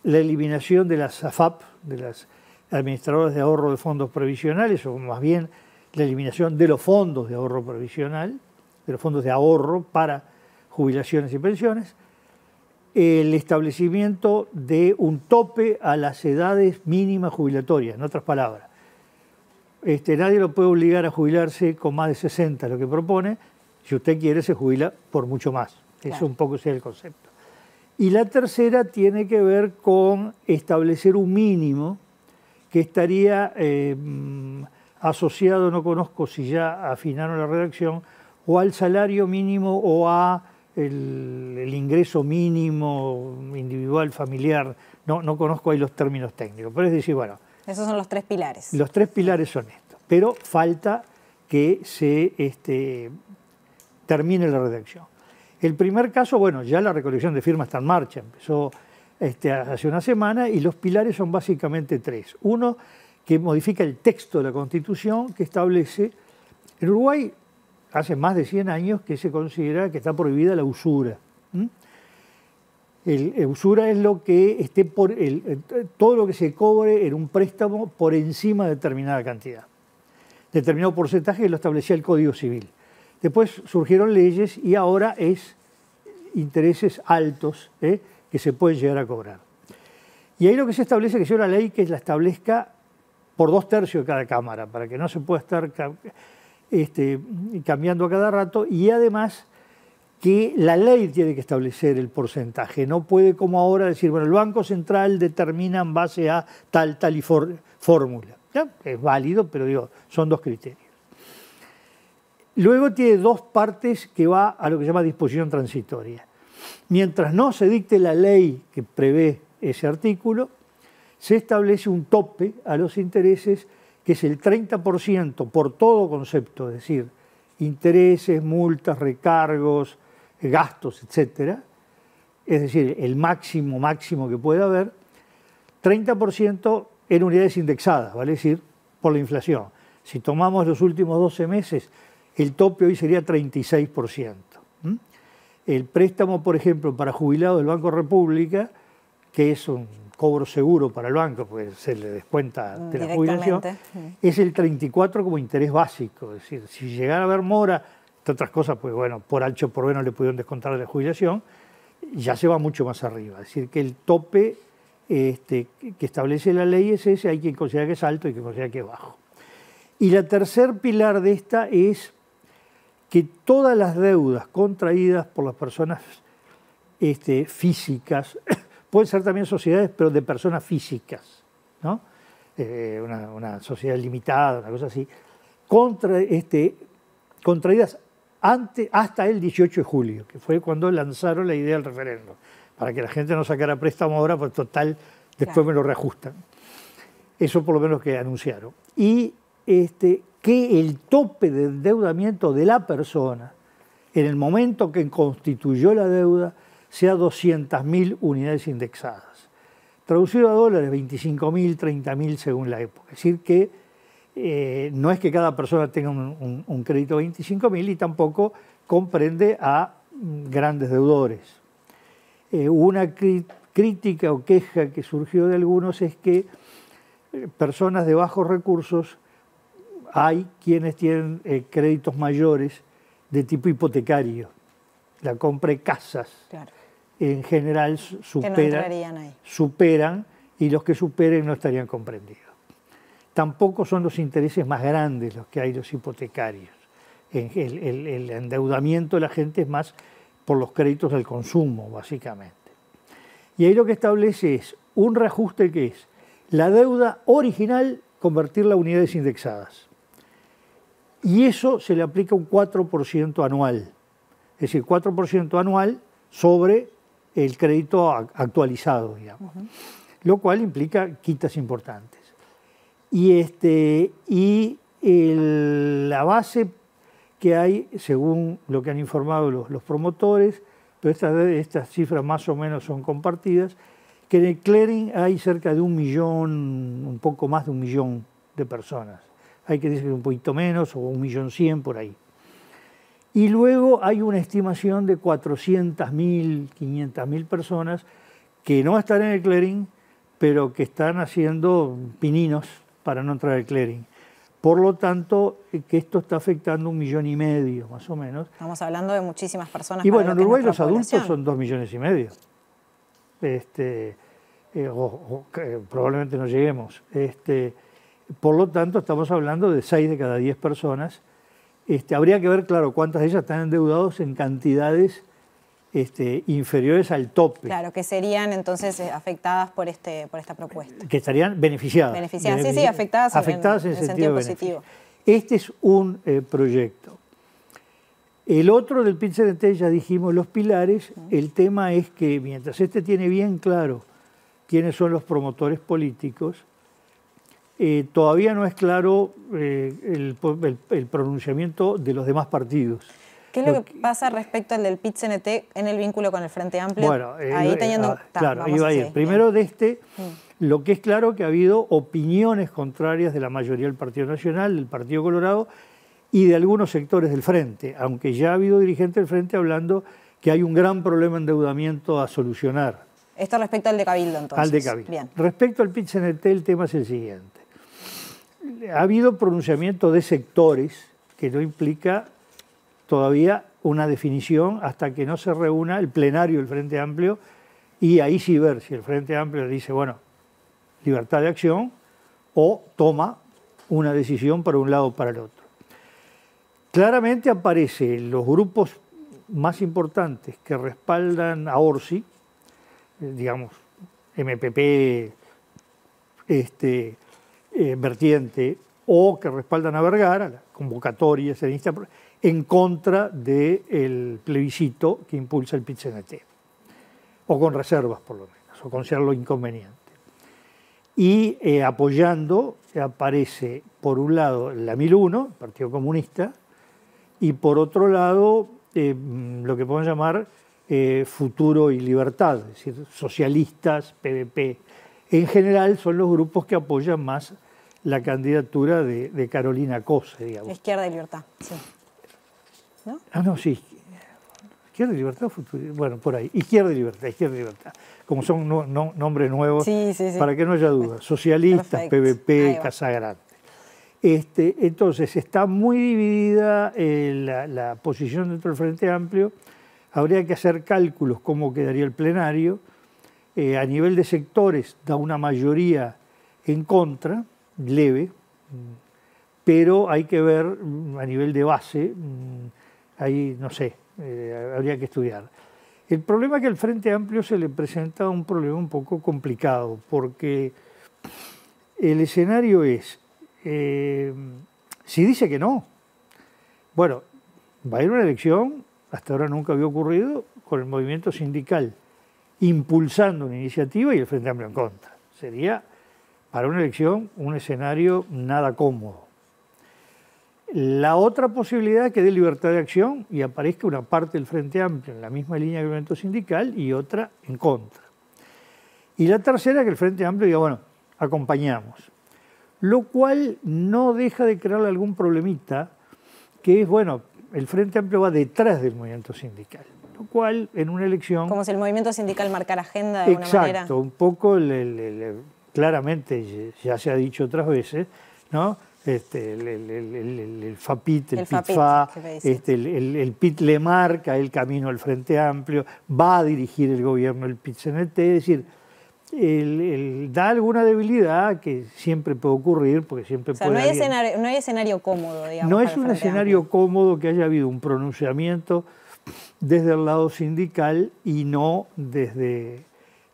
[SPEAKER 4] la eliminación de las AFAP, de las administradoras de ahorro de fondos provisionales, o más bien la eliminación de los fondos de ahorro provisional de los fondos de ahorro para jubilaciones y pensiones, el establecimiento de un tope a las edades mínimas jubilatorias, en otras palabras. Este, nadie lo puede obligar a jubilarse con más de 60, lo que propone. Si usted quiere, se jubila por mucho más. Eso un poco sea el concepto. Y la tercera tiene que ver con establecer un mínimo que estaría eh, mm, asociado, no conozco si ya afinaron la redacción, o al salario mínimo o a el, ingreso mínimo individual, familiar, no, no conozco ahí los términos técnicos, pero es decir, bueno...
[SPEAKER 1] Esos son los tres pilares.
[SPEAKER 4] Los tres pilares son estos, pero falta que se este, termine la redacción. El primer caso, bueno, ya la recolección de firmas está en marcha, empezó este, hace una semana y los pilares son básicamente tres. Uno, que modifica el texto de la Constitución que establece... En Uruguay hace más de 100 años que se considera que está prohibida la usura. La usura es lo que esté por eh, todo lo que se cobre en un préstamo por encima de determinada cantidad. Determinado porcentaje lo establecía el Código Civil. Después surgieron leyes y ahora es intereses altos ¿eh? que se pueden llegar a cobrar. Y ahí lo que se establece que sea una ley que la establezca por dos tercios de cada cámara, para que no se pueda estar este, cambiando a cada rato, y además que la ley tiene que establecer el porcentaje, no puede como ahora decir, bueno, el Banco Central determina en base a tal, tal y fórmula. Es válido, pero digo, son dos criterios. Luego tiene dos partes que va a lo que se llama disposición transitoria. Mientras no se dicte la ley que prevé ese artículo, se establece un tope a los intereses es el 30% por todo concepto, es decir, intereses, multas, recargos, gastos, etc., es decir, el máximo, máximo que puede haber, 30% en unidades indexadas, vale decir, por la inflación. Si tomamos los últimos 12 meses, el tope hoy sería 36%. El préstamo, por ejemplo, para jubilados del Banco República, que es un cobro seguro para el banco, porque se le descuenta mm, de la jubilación, es el 34 como interés básico. Es decir, si llegara a haber mora, entre otras cosas, pues bueno, por ancho o por bueno le pudieron descontar de la jubilación, ya se va mucho más arriba. Es decir, que el tope este, que establece la ley es ese, hay quien considera que es alto y quien considera que es bajo. Y la tercer pilar de esta es que todas las deudas contraídas por las personas este, físicas Pueden ser también sociedades, pero de personas físicas, eh, una, sociedad limitada, una cosa así, contra, este, contraídas hasta el 18 de julio, que fue cuando lanzaron la idea del referendo. para que la gente no sacara préstamo ahora, pues total, después me lo reajustan. Eso por lo menos que anunciaron. Y este, que el tope de endeudamiento de la persona, en el momento que constituyó la deuda, sea 200.000 unidades indexadas. Traducido a dólares, 25.000, 30.000 según la época. Es decir, que eh, no es que cada persona tenga un, crédito de 25.000 y tampoco comprende a mm, grandes deudores. Eh, una crítica o queja que surgió de algunos es que eh, personas de bajos recursos hay quienes tienen créditos mayores de tipo hipotecario, la compra de casas, claro en general superan, superan y los que superen no estarían comprendidos. Tampoco son los intereses más grandes los que hay los hipotecarios. El, endeudamiento de la gente es más por los créditos del consumo, básicamente. Y ahí lo que establece es un reajuste que es la deuda original convertirla a unidades indexadas. Y eso se le aplica un 4% anual. Es decir, 4% anual sobre el crédito actualizado, digamos, lo cual implica quitas importantes. Y, este, y la base que hay, según lo que han informado los, promotores, pero estas, estas cifras más o menos son compartidas, que en el clearing hay cerca de un millón, un poco más de un millón de personas. Hay que decir un poquito menos o un millón cien por ahí. Y luego hay una estimación de 400.000, 500.000 personas que no están en el clearing, pero que están haciendo pininos para no entrar al clearing. Por lo tanto, que esto está afectando un millón y medio, más o menos.
[SPEAKER 1] Estamos hablando de muchísimas personas. Y bueno, en Uruguay los
[SPEAKER 4] adultos son dos millones y medio. Este, eh, probablemente no lleguemos. Este, por lo tanto, estamos hablando de seis de cada diez personas este, habría que ver, claro, cuántas de ellas están endeudadas en cantidades este, inferiores al tope. Claro,
[SPEAKER 1] que serían entonces eh, afectadas por, este, por esta propuesta.
[SPEAKER 4] Que estarían beneficiadas. Beneficiadas, sí, sí, afectadas, en, el sentido, positivo. Este es un eh, proyecto. El otro del pin ya dijimos los pilares. El tema es que mientras este tiene bien claro quiénes son los promotores políticos, eh, todavía no es claro eh, el, pronunciamiento de los demás partidos. ¿Qué es lo, que,
[SPEAKER 1] pasa respecto al del PIT-CNT en el vínculo con el Frente Amplio? Bueno, eh, ahí teniendo... Ah, claro,
[SPEAKER 4] iba a ir. Primero de este, mm. lo que es claro que ha habido opiniones contrarias de la mayoría del Partido Nacional, del Partido Colorado y de algunos sectores del Frente, aunque ya ha habido dirigentes del Frente hablando que hay un gran problema de endeudamiento a solucionar. Esto
[SPEAKER 1] respecto al de Cabildo, entonces. Al de Cabildo. Bien.
[SPEAKER 4] Respecto al pit el tema es el siguiente ha habido pronunciamiento de sectores que no implica todavía una definición hasta que no se reúna el plenario del Frente Amplio y ahí sí ver si el Frente Amplio dice, bueno, libertad de acción o toma una decisión para un lado o para el otro. Claramente aparecen los grupos más importantes que respaldan a Orsi, eh, digamos, MPP, este, eh, vertiente o que respaldan a Vergara, la convocatoria en contra del plebiscito que impulsa el pit o con reservas por lo menos, o con lo inconveniente. Y eh, apoyando aparece, por un lado, la 1001, el Partido Comunista, y por otro lado, eh, mm, lo que podemos llamar futuro y libertad, es decir, socialistas, PVP, en general son los grupos que apoyan más la candidatura de, Carolina Cose, digamos.
[SPEAKER 1] Izquierda y Libertad, sí. ¿No?
[SPEAKER 4] Ah, no, sí. Izquierda y Libertad, futuro, bueno, por ahí. Izquierda y Libertad, Izquierda y Libertad. Como son nombres nuevos, para que no haya duda. Socialistas, PVP, Casagrande. Este, entonces, está muy dividida eh, la, posición dentro del Frente Amplio. Habría que hacer cálculos cómo quedaría el plenario eh, a nivel de sectores da una mayoría en contra, leve, mm, pero hay que ver mm, a nivel de base, mm, ahí no sé, eh, habría que estudiar. El problema es que al Frente Amplio se le presenta un problema un poco complicado, porque el escenario es, eh, si dice que no, bueno, va a ir una elección, hasta ahora nunca había ocurrido, con el movimiento sindical impulsando una iniciativa y el Frente Amplio en contra. Sería para una elección un escenario nada cómodo. La otra posibilidad es que dé libertad de acción y aparezca una parte del Frente Amplio en la misma línea del movimiento sindical y otra en contra. Y la tercera es que el Frente Amplio diga, bueno, acompañamos. Lo cual no deja de crearle algún problemita, que es, bueno, el Frente Amplio va detrás del movimiento sindical
[SPEAKER 1] cual en una elección... Como si el movimiento sindical marcara agenda de exacto, alguna manera.
[SPEAKER 4] un poco, claramente, ya se ha dicho otras veces, ¿no? Este, el, FAPIT, el, PITFA, este, el, PIT le marca el camino al Frente Amplio, va a dirigir el gobierno el PIT-CNT, es decir, da alguna debilidad que siempre puede ocurrir, porque siempre puede... No hay, escenario,
[SPEAKER 1] no hay escenario cómodo, digamos. No es un
[SPEAKER 4] escenario cómodo que haya habido un pronunciamiento desde el lado sindical y no desde,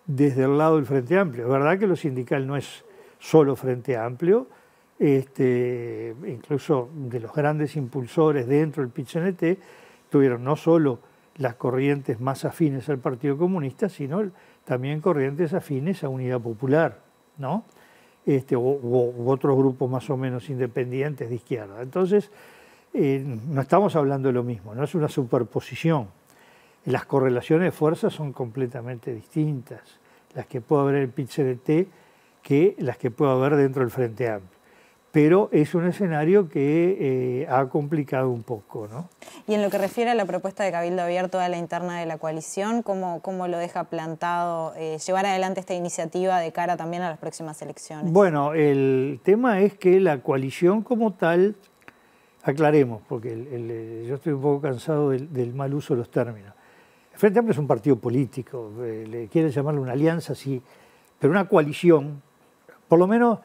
[SPEAKER 4] desde el lado del Frente Amplio. Es verdad que lo sindical no es solo Frente Amplio, este, incluso de los grandes impulsores dentro del PICNT tuvieron no solo las corrientes más afines al Partido Comunista, sino también corrientes afines a Unidad Popular, ¿no? Este, u, otros grupos más o menos independientes de izquierda. Entonces, eh, no estamos hablando de lo mismo, no es una superposición. Las correlaciones de fuerzas son completamente distintas, las que puede haber en el de T que las que puede haber dentro del Frente Amplio. Pero es un escenario que eh, ha complicado un poco. ¿no?
[SPEAKER 1] Y en lo que refiere a la propuesta de Cabildo Abierto a la interna de la coalición, ¿cómo, lo deja plantado eh, llevar adelante esta iniciativa de cara también a las próximas elecciones?
[SPEAKER 4] Bueno, el tema es que la coalición como tal aclaremos, porque eh, yo estoy un poco cansado del, mal uso de los términos. El Frente Amplio es un partido político, eh, le quieren llamarle una alianza, sí, pero una coalición, por lo menos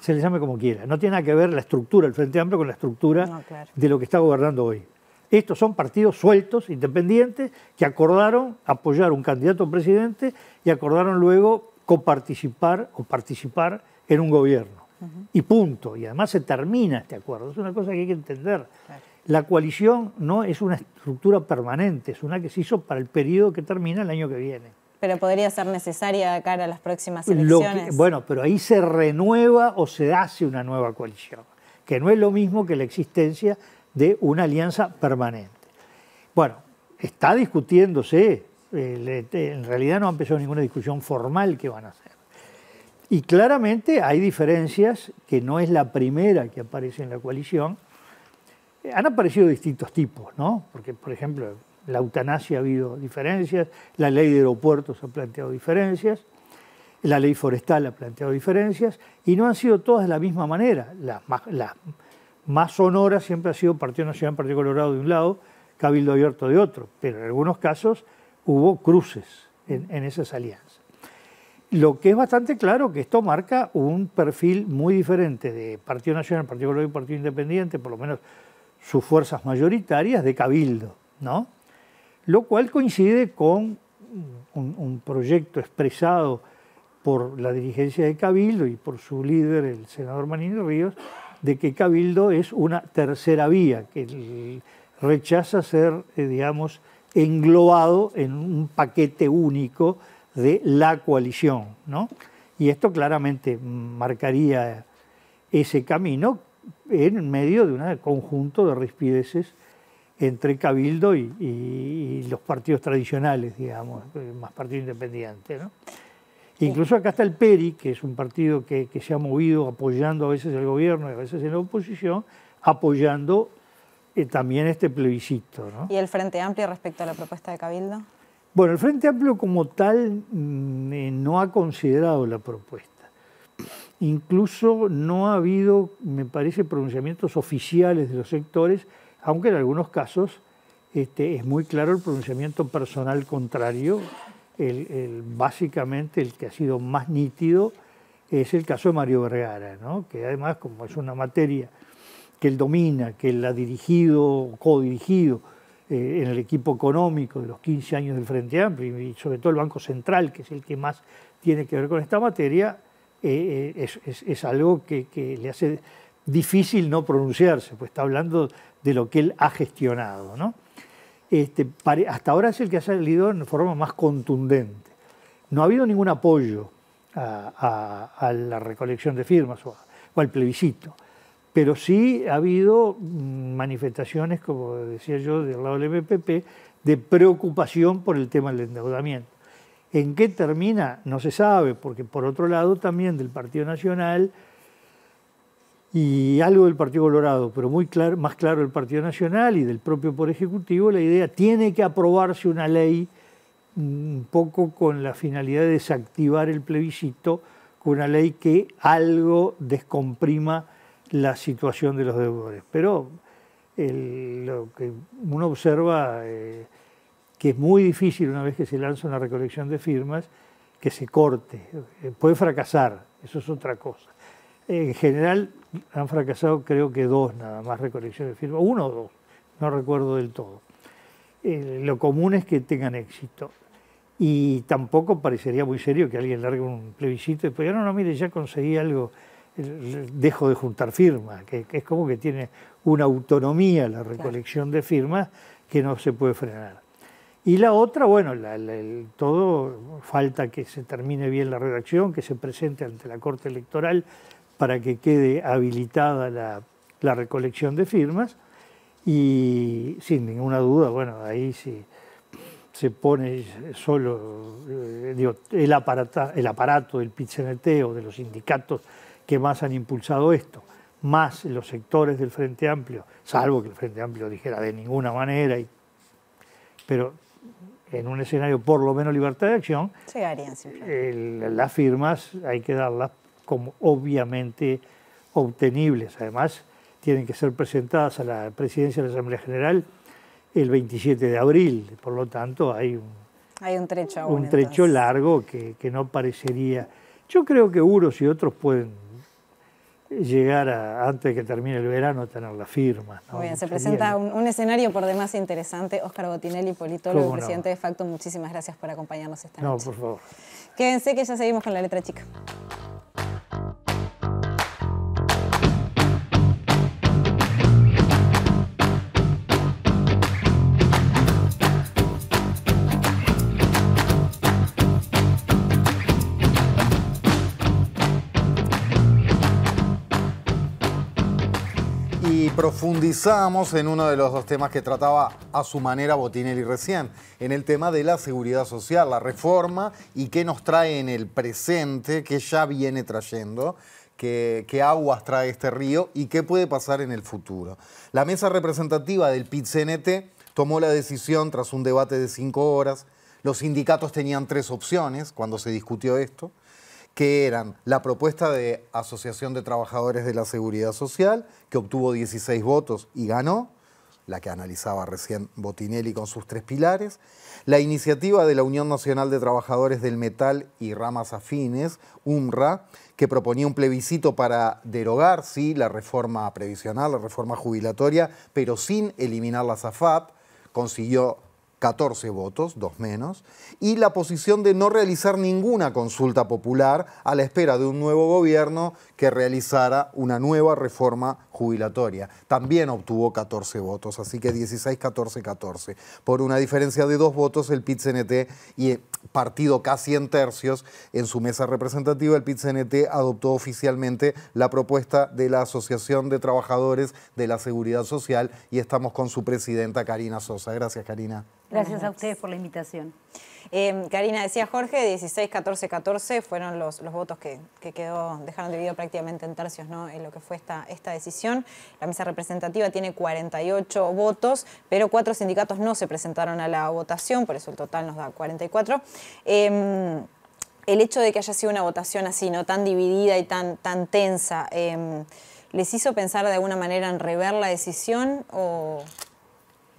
[SPEAKER 4] se le llame como quiera. No tiene nada que ver la estructura del Frente Amplio con la estructura de lo que está gobernando hoy. Estos son partidos sueltos, independientes, que acordaron apoyar un candidato a presidente y acordaron luego coparticipar o participar en un gobierno y punto. Y además se termina este acuerdo. Es una cosa que hay que entender. La coalición no es una estructura permanente, es una que se hizo para el periodo que termina el año que viene.
[SPEAKER 1] Pero podría ser necesaria cara a las próximas elecciones.
[SPEAKER 4] bueno, pero ahí se renueva o se hace una nueva coalición, que no es lo mismo que la existencia de una alianza permanente. Bueno, está discutiéndose, eh, en realidad no ha empezado ninguna discusión formal que van a hacer. Y claramente hay diferencias, que no es la primera que aparece en la coalición. Han aparecido distintos tipos, ¿no? Porque, por ejemplo, la eutanasia ha habido diferencias, la ley de aeropuertos ha planteado diferencias, la ley forestal ha planteado diferencias, y no han sido todas de la misma manera. Las la más sonora siempre ha sido Partido Nacional, Partido Colorado de un lado, Cabildo Abierto de otro, pero en algunos casos hubo cruces en esas alianzas. Lo que es bastante claro que esto marca un perfil muy diferente de Partido Nacional, Partido Colombiano y Partido Independiente, por lo menos sus fuerzas mayoritarias, de Cabildo, ¿no? Lo cual coincide con un, proyecto expresado por la dirigencia de Cabildo y por su líder, el senador Manino Ríos, de que Cabildo es una tercera vía, que rechaza ser, eh, digamos, englobado en un paquete único de la coalición. ¿no? Y esto claramente marcaría ese camino en medio de un conjunto de rispideces entre Cabildo y, los partidos tradicionales, digamos, más partido independiente. ¿no? Incluso acá está el PERI, que es un partido que, se ha movido apoyando a veces el gobierno y a veces en la oposición, apoyando eh, también este plebiscito. ¿Y
[SPEAKER 1] el Frente Amplio respecto a la propuesta de Cabildo?
[SPEAKER 4] Bueno, el Frente Amplio como tal mm, eh, no ha considerado la propuesta. Incluso no ha habido, me parece, pronunciamientos oficiales de los sectores, aunque en algunos casos este, es muy claro el pronunciamiento personal contrario. básicamente el que ha sido más nítido es el caso de Mario Vergara, que además como es una materia que él domina, que él ha dirigido, co-dirigido, eh, en el equipo económico de los 15 años del Frente Amplio y sobre todo el Banco Central, que es el que más tiene que ver con esta materia, eh, eh, es, algo que, le hace difícil no pronunciarse, pues está hablando de lo que él ha gestionado. Este, hasta ahora es el que ha salido en forma más contundente. No ha habido ningún apoyo a, la recolección de firmas o al plebiscito. Pero sí ha habido mm, manifestaciones, como decía yo, del lado del MPP, de preocupación por el tema del endeudamiento. ¿En qué termina? No se sabe, porque por otro lado también del Partido Nacional y algo del Partido Colorado, pero más claro el Partido Nacional y del propio Poder Ejecutivo, la idea tiene que aprobarse una ley mm, un poco con la finalidad de desactivar el plebiscito, con una ley que algo descomprima la situación de los deudores. Pero lo que uno observa eh, que es muy difícil una vez que se lanza una recolección de firmas que se corte. Eh, puede fracasar, eso es otra cosa. En general han fracasado creo que dos nada más recolecciones de firmas, uno o dos, no recuerdo del todo. Eh, lo común es que tengan éxito. Y tampoco parecería muy serio que alguien largue un plebiscito y ya no, no, mire, ya conseguí algo dejo de juntar firmas, que, es como que tiene una autonomía la recolección de firmas que no se puede frenar. Y la otra, bueno, el, todo falta que se termine bien la redacción, que se presente ante la Corte Electoral para que quede habilitada la, recolección de firmas. Y sin ninguna duda, bueno, ahí sí se pone solo eh, el, aparato el aparato del o de los sindicatos que más han impulsado esto, más los sectores del Frente Amplio, salvo que el Frente Amplio dijera de ninguna manera, y, pero en un escenario por lo menos libertad de acción, las firmas hay que darlas como obviamente obtenibles. Además, tienen que ser presentadas a la presidencia de la Asamblea General el 27 de abril, por lo tanto hay un,
[SPEAKER 1] hay un trecho, un
[SPEAKER 4] trecho largo que, que no parecería... Yo creo que unos y otros pueden llegar a, antes que termine el verano, a tener la firma. Muy bien, se presenta
[SPEAKER 1] un, escenario por demás interesante. Oscar Botinelli, politólogo, no? presidente de facto, muchísimas gracias por acompañarnos esta noche. No, por favor. Quédense que ya seguimos con la letra chica.
[SPEAKER 2] profundizamos en uno de los dos temas que trataba a su manera Botinelli recién, en el tema de la seguridad social, la reforma y qué nos trae en el presente, que ya viene trayendo, qué, aguas trae este río y qué puede pasar en el futuro. La mesa representativa del PIT-CNT tomó la decisión tras un debate de cinco horas. Los sindicatos tenían tres opciones cuando se discutió esto que eran la propuesta de Asociación de Trabajadores de la Seguridad Social, que obtuvo 16 votos y ganó, la que analizaba recién Botinelli con sus tres pilares, la iniciativa de la Unión Nacional de Trabajadores del Metal y Ramas Afines, UMRA, que proponía un plebiscito para derogar, sí, la reforma previsional, la reforma jubilatoria, pero sin eliminar la SAFAP, consiguió 14 votos, dos menos, y la posición de no realizar ninguna consulta popular a la espera de un nuevo gobierno que realizara una nueva reforma jubilatoria. También obtuvo 14 votos, así que 16, 14, 14. Por una diferencia de dos votos, el pit y eh, partido casi en tercios, en su mesa representativa, el PIT-CNT adoptó oficialmente la propuesta de la Asociación de Trabajadores de la Seguridad Social y estamos con su presidenta, Karina Sosa. Gracias, Karina.
[SPEAKER 1] Gracias a ustedes por la invitación. Em, Karina, decía Jorge, 16, 14, 14 fueron los, los votos que, que quedó, dejaron dividido prácticamente en tercios ¿no? en lo que fue esta, esta decisión. La mesa representativa tiene 48 votos, pero cuatro sindicatos no se presentaron a la votación, por eso el total nos da 44. Em, el hecho de que haya sido una votación así, ¿no? tan dividida y tan, tan tensa, em, ¿les hizo
[SPEAKER 5] pensar de alguna manera en rever la decisión o,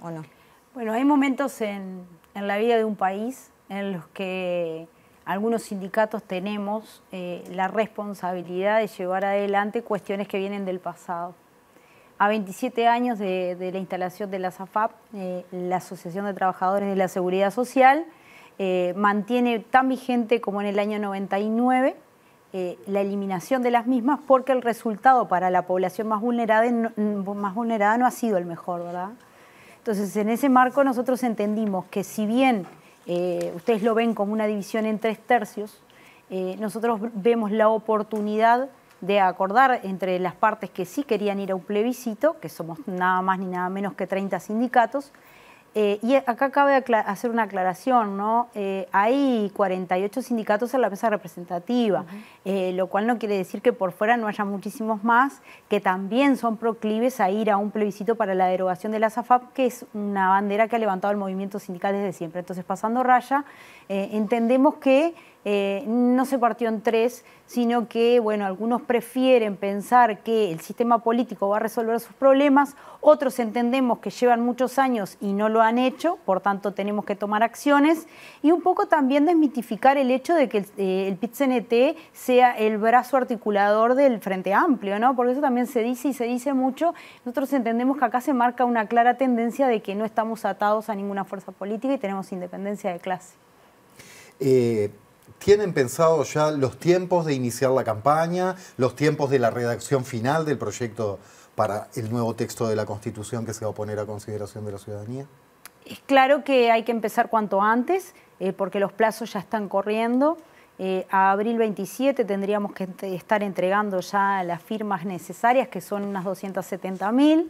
[SPEAKER 5] no? Bueno, hay momentos en la vida de un país en los que algunos sindicatos tenemos eh, la responsabilidad de llevar adelante cuestiones que vienen del pasado. A 27 años de, la instalación de la SAFAP, eh, la Asociación de Trabajadores de la Seguridad Social eh, mantiene tan vigente como en el año 99 la eliminación de las mismas porque el resultado para la población más vulnerada, no, mm, más vulnerada no ha sido el mejor, ¿verdad? Entonces, en ese marco nosotros entendimos que si bien eh, ustedes lo ven como una división en tres tercios. Eh, nosotros vemos la oportunidad de acordar entre las partes que sí querían ir a un plebiscito, que somos nada más ni nada menos que 30 sindicatos, eh, y acá cabe hacer una aclaración, ¿no? Eh, hay 48 sindicatos en la mesa representativa, eh, lo cual no quiere decir que por fuera no haya muchísimos más que también son proclives a ir a un plebiscito para la derogación de la SAFAP, que es una bandera que ha levantado el movimiento sindical desde siempre. Entonces, pasando raya, entendemos que eh, no se partió en tres, sino que, bueno, algunos prefieren pensar que el sistema político va a resolver sus problemas, otros entendemos que llevan muchos años y no lo han hecho, por tanto tenemos que tomar acciones, y un poco también desmitificar el hecho de que el, eh, cnt sea el brazo articulador del Frente Amplio, ¿no? Porque eso también se dice y se dice mucho, nosotros entendemos que acá se marca una clara tendencia de que no estamos atados a ninguna fuerza política y tenemos independencia de clase.
[SPEAKER 2] Eh, ¿Tienen pensado ya los tiempos de iniciar la campaña, los tiempos de la redacción final del proyecto para el nuevo texto de la Constitución que se va a poner a consideración de la ciudadanía?
[SPEAKER 5] Es claro que hay que empezar cuanto antes, eh, porque los plazos ya están corriendo. Eh, a abril 27 tendríamos que estar entregando ya las firmas necesarias, que son unas 270.000.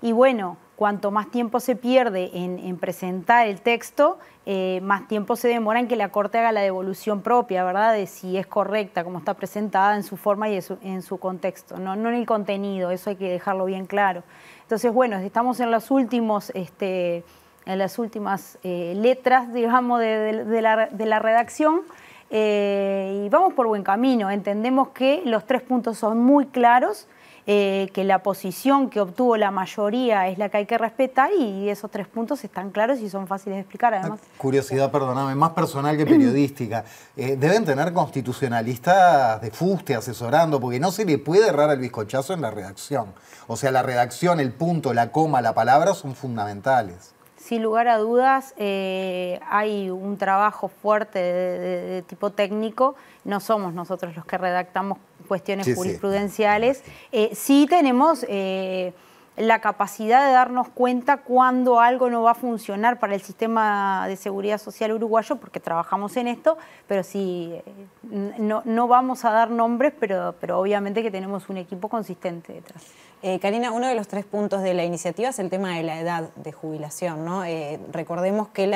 [SPEAKER 5] Y bueno, cuanto más tiempo se pierde en, presentar el texto, eh, más tiempo se demora en que la Corte haga la devolución propia, ¿verdad? De si es correcta, como está presentada en su forma y en su, contexto, no, en el contenido, eso hay que dejarlo bien claro. Entonces, bueno, estamos en este, las últimas eh, letras, *laughs* digamos, de, la, redacción. Eh, y vamos por buen camino. Entendemos que los tres puntos son muy claros eh, que la posición que obtuvo la mayoría es la que hay que respetar y esos tres puntos están claros y son fáciles de explicar ah, además.
[SPEAKER 2] Curiosidad, perdóname, más personal que periodística. *clears throat* Eh, deben tener constitucionalistas de fuste asesorando, porque no se le puede errar el bizcochazo en la redacción. O sea, la redacción, el punto, la coma, la palabra son fundamentales
[SPEAKER 5] sin lugar a dudas eh, hay un trabajo fuerte de, tipo técnico, no somos nosotros los que redactamos cuestiones jurisprudenciales, eh, sí, tenemos eh, la capacidad de darnos cuenta cuando algo no va a funcionar para el sistema de seguridad social uruguayo, porque trabajamos en esto, pero sí, eh, no, vamos a dar nombres, pero, obviamente que tenemos un equipo consistente detrás.
[SPEAKER 1] Eh, Karina, uno de los tres puntos de la iniciativa es el tema de la edad de jubilación. ¿no? Eh, recordemos que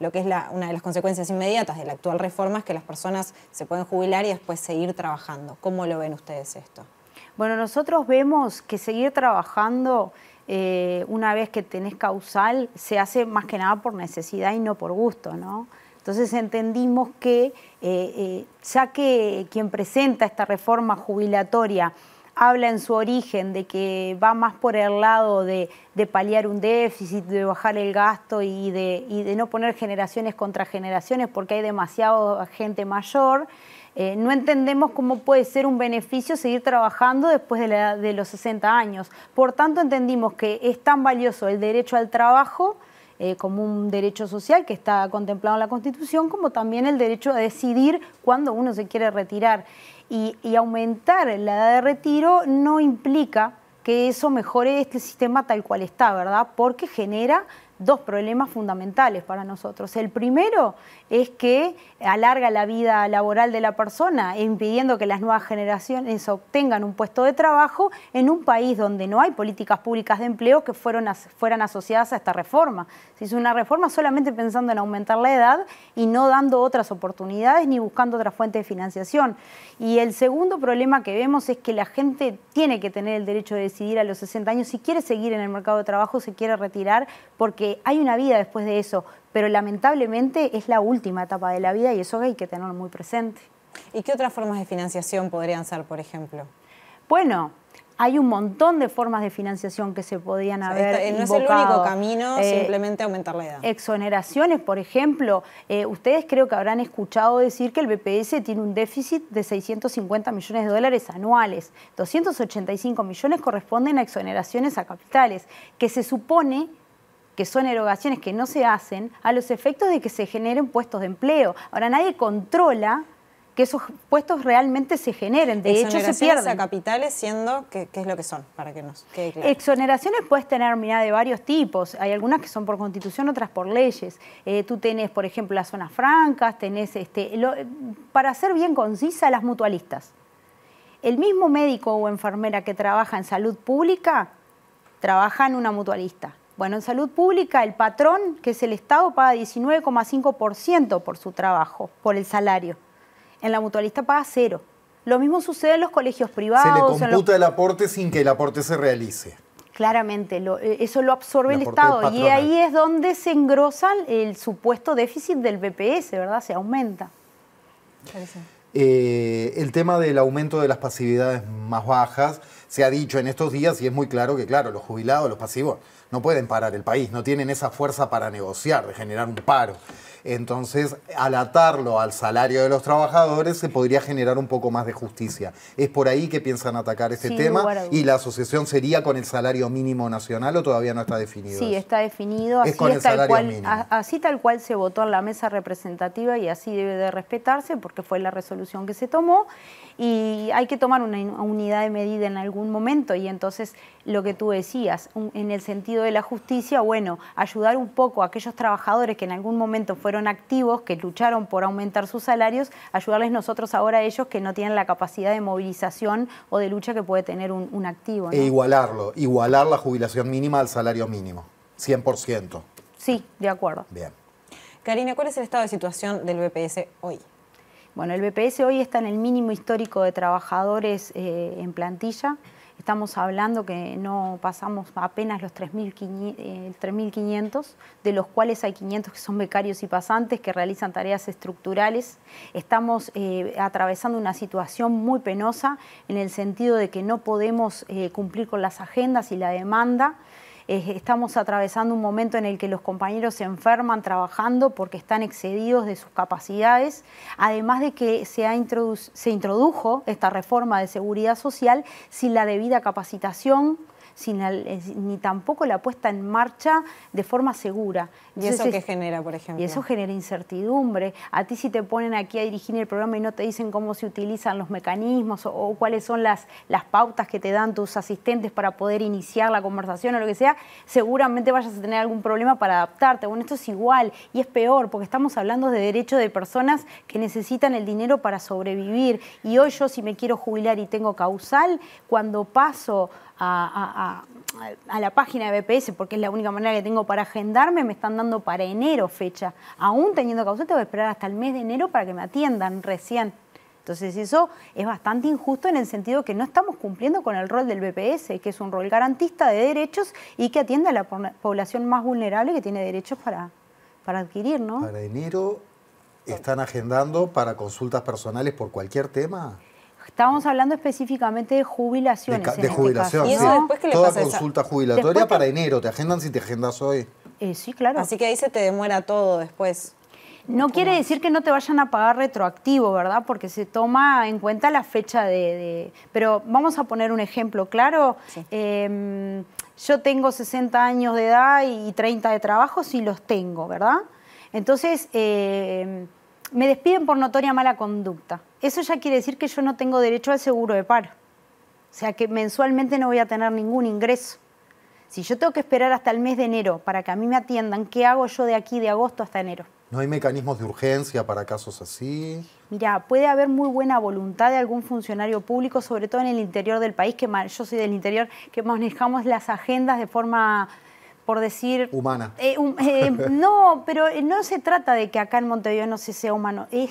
[SPEAKER 1] lo que es una de las consecuencias inmediatas de la actual reforma es que las personas se pueden jubilar y después
[SPEAKER 5] seguir trabajando. ¿Cómo lo ven ustedes esto? Bueno, nosotros vemos que seguir trabajando eh, una vez que tenés causal se hace más que nada por necesidad y no por gusto, ¿no? Entonces entendimos que eh, eh, ya que quien presenta esta reforma jubilatoria habla en su origen de que va más por el lado de, paliar un déficit, de bajar el gasto y de, y de no poner generaciones contra generaciones porque hay demasiada gente mayor, eh, no entendemos cómo puede ser un beneficio seguir trabajando después de, de los 60 años. Por tanto, entendimos que es tan valioso el derecho al trabajo eh, como un derecho social que está contemplado en la Constitución, como también el derecho a decidir cuándo uno se quiere retirar. Y, y aumentar la edad de retiro no implica que eso mejore este sistema tal cual está, ¿verdad? Porque genera dos problemas fundamentales para nosotros. El primero es que alarga la vida laboral de la persona, impidiendo que las nuevas generaciones obtengan un puesto de trabajo en un país donde no hay políticas públicas de empleo que fueron, fueran asociadas a esta reforma. Se hizo una reforma solamente pensando en aumentar la edad y no dando otras oportunidades ni buscando otra fuente de financiación. Y el segundo problema que vemos es que la gente tiene que tener el derecho de decidir a los 60 años si quiere seguir en el mercado de trabajo, se si quiere retirar, porque hay una vida después de eso, pero lamentablemente es la última etapa de la vida y eso hay que tener muy presente.
[SPEAKER 1] ¿Y qué otras formas de financiación podrían ser, por ejemplo?
[SPEAKER 5] Bueno, hay un montón de formas de financiación que se podían haber o No es el único camino eh, simplemente aumentar la edad. Exoneraciones, por ejemplo. Eh, ustedes creo que habrán escuchado decir que el BPS tiene un déficit de 650 millones de dólares anuales. 285 millones corresponden a exoneraciones a capitales, que se supone que son erogaciones que no se hacen a los efectos de que se generen puestos de empleo. Ahora, nadie controla que esos puestos realmente se generen. De hecho, se pierden. a
[SPEAKER 1] capitales siendo, ¿qué, es lo que son? Para que nos Exoneraciones
[SPEAKER 5] puedes tener, mirá, de varios tipos. Hay algunas que son por constitución, otras por leyes. Eh, tú tenés, por ejemplo, las zonas francas, tenés, este, para ser bien concisa, las mutualistas. El mismo médico o enfermera que trabaja en salud pública trabaja en una mutualista. Bueno, en salud pública el patrón, que es el Estado, paga 19,5% por su trabajo, por el salario. En la mutualista paga cero. Lo mismo sucede en los colegios privados. Se le computa
[SPEAKER 2] el aporte sin que el aporte se realice.
[SPEAKER 5] Claramente, eh, eso lo absorbe el, Estado y ahí es donde se engrosa el supuesto déficit del BPS, ¿verdad? Se aumenta.
[SPEAKER 2] Eh, el tema del aumento de las pasividades más bajas se ha dicho en estos días y es muy claro que, claro, los jubilados, los pasivos, no pueden parar el país, no tienen esa fuerza para negociar, de generar un paro. Entonces, al atarlo al salario de los trabajadores, se podría generar un poco más de justicia. Es por ahí que piensan atacar este tema y la asociación sería con el salario mínimo nacional o todavía no está definido. Sí,
[SPEAKER 5] está definido. Así, es el cual, así tal cual se votó en la mesa representativa y así debe de respetarse porque fue la resolución que se tomó y hay que tomar una unidad de medida en algún momento y entonces lo que tú decías, en el sentido de la justicia, bueno, ayudar un poco a aquellos trabajadores que en algún momento fueron activos, que lucharon por aumentar sus salarios, ayudarles nosotros ahora a ellos que no tienen la capacidad de movilización o de lucha que puede tener un, activo. E
[SPEAKER 2] igualarlo, igualar la jubilación mínima al salario mínimo, 100%.
[SPEAKER 5] Sí, de acuerdo.
[SPEAKER 2] Bien.
[SPEAKER 1] Karina, ¿cuál es el estado de situación del BPS hoy?
[SPEAKER 5] Bueno, el BPS hoy está en el mínimo histórico de trabajadores eh, en plantilla estamos hablando que no pasamos apenas los 3.500, eh, de los cuales hay 500 que son becarios y pasantes que realizan tareas estructurales. Estamos eh, atravesando una situación muy penosa en el sentido de que no podemos eh, cumplir con las agendas y la demanda estamos atravesando un momento en el que los compañeros se enferman trabajando porque están excedidos de sus capacidades, además de que se, ha se introdujo esta reforma de seguridad social sin la debida capacitación eh, ni tampoco la puesta en marcha de forma segura. ¿Y eso qué genera, por ejemplo? Y eso genera incertidumbre. A ti si te ponen aquí a dirigir el programa y no te dicen cómo se utilizan los mecanismos o, cuáles son las, las pautas que te dan tus asistentes para poder iniciar la conversación o lo que sea, seguramente vayas a tener algún problema para adaptarte. Bueno, esto es igual y es peor porque estamos hablando de derechos de personas que necesitan el dinero para sobrevivir. Y hoy yo si me quiero jubilar y tengo causal, cuando paso a, la página de BPS, porque es la única manera que tengo para agendarme, me están dando para enero fecha. Aún teniendo te voy a esperar hasta el mes de enero para que me atiendan recién. Entonces eso es bastante injusto en el sentido que no estamos cumpliendo con el rol del BPS, que es un rol garantista de derechos y que atiende a la población más vulnerable que tiene derechos para, para adquirir. ¿no?
[SPEAKER 2] Para enero están agendando para consultas personales por cualquier tema.
[SPEAKER 5] Estábamos hablando específicamente de jubilaciones. De, jubilaciones, jubilación, Toda consulta
[SPEAKER 2] jubilatoria para enero. ¿Te agendan si te agendas hoy?
[SPEAKER 5] Eh, sí, claro. Así que ahí se te demora todo después. No quiere decir que no te vayan a pagar retroactivo, ¿verdad? Porque se toma en cuenta la fecha de... Pero vamos a poner un ejemplo claro. Em, yo tengo 60 años de edad y 30 de trabajo, si los tengo, ¿verdad? Entonces... Em, me despiden por notoria mala conducta. Eso ya quiere decir que yo no tengo derecho al seguro de paro. O sea que mensualmente no voy a tener ningún ingreso. Si yo tengo que esperar hasta el mes de enero para que a mí me atiendan, ¿qué hago yo de aquí de agosto hasta enero?
[SPEAKER 2] ¿No hay mecanismos de urgencia para casos así?
[SPEAKER 5] Mira, puede haber muy buena voluntad de algún funcionario público, sobre todo en el interior del país, que yo soy del interior, que manejamos las agendas de forma por decir...
[SPEAKER 2] Humana. Eh,
[SPEAKER 5] eh, *laughs* no, pero eh, no se trata de que acá en Montevideo no se sea humano. Es,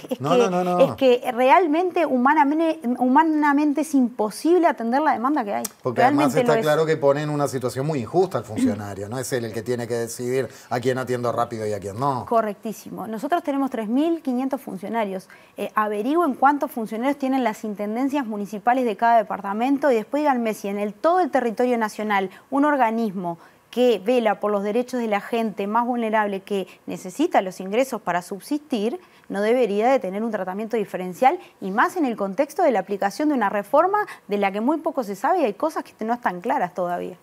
[SPEAKER 5] que, realmente humanamente, es imposible atender la demanda que hay. Porque además está claro que
[SPEAKER 2] pone en una situación muy injusta al funcionario. No es él el que tiene que decidir a quién atiendo rápido y a quién no.
[SPEAKER 5] Correctísimo. Nosotros tenemos 3.500 funcionarios. averigüen cuántos funcionarios tienen las intendencias municipales de cada departamento y después díganme si en el, todo el territorio nacional un organismo que vela por los derechos de la gente más vulnerable que necesita los ingresos para subsistir, no debería de tener un tratamiento diferencial y más en el contexto de la aplicación de una reforma de la que muy poco se sabe y hay cosas que no están claras todavía.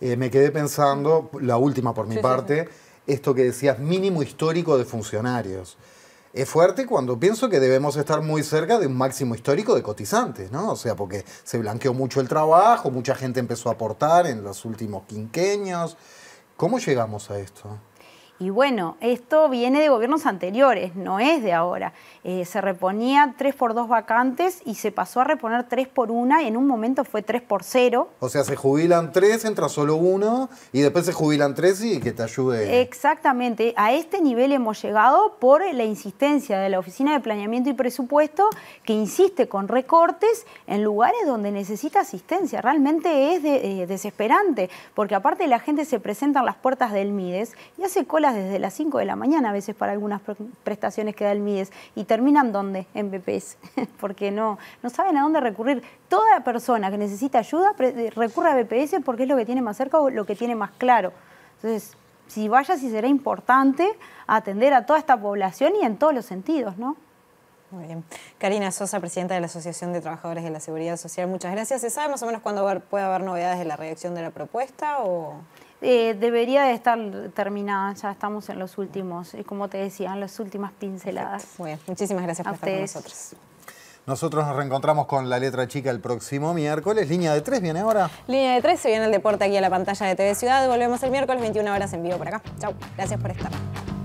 [SPEAKER 2] Eh, me quedé pensando, la última por mi parte, esto que decías, mínimo histórico de funcionarios es fuerte cuando pienso que debemos estar muy cerca de un máximo histórico de cotizantes, ¿no? O sea, porque se blanqueó mucho el trabajo, mucha gente empezó a aportar en los últimos quinquenios. ¿Cómo llegamos a esto?
[SPEAKER 5] Y bueno, esto viene de gobiernos anteriores, no es de ahora. Eh, se reponía 3 por 2 vacantes y se pasó a reponer 3 por 1, en un momento fue 3 por 0.
[SPEAKER 2] O sea, se jubilan 3, entra solo uno y después se jubilan 3 y que te ayude.
[SPEAKER 5] Exactamente, a este nivel hemos llegado por la insistencia de la Oficina de Planeamiento y Presupuesto que insiste con recortes en lugares donde necesita asistencia. Realmente es eh, desesperante, porque aparte la gente se presenta en las puertas del MIDES y hace cola desde las 5 de la mañana a veces para algunas prestaciones que da el MIDES y terminan ¿dónde? En BPS, *laughs* porque no, no saben a dónde recurrir. Toda persona que necesita ayuda eh, recurre a BPS porque es lo que tiene más cerca o lo que tiene más claro. Entonces, si vaya, si será importante atender a toda esta población y en todos los sentidos, ¿no?
[SPEAKER 1] Muy bien. Karina Sosa, presidenta de la Asociación de Trabajadores de la Seguridad Social, muchas gracias. ¿Se sabe más o menos cuándo puede haber novedades de la reacción de la propuesta? O...
[SPEAKER 5] Eh, debería de estar terminada, ya estamos en los últimos, eh, como te decía, en las últimas pinceladas. Muy bien, muchísimas gracias por estar ustedes. con nosotros.
[SPEAKER 2] Nosotros nos reencontramos con la letra chica el próximo miércoles. Línea de tres viene ahora.
[SPEAKER 5] Línea de
[SPEAKER 1] tres, se viene el deporte aquí a la pantalla de TV Ciudad. Volvemos el miércoles 21 horas en vivo por acá. Chau, gracias por estar.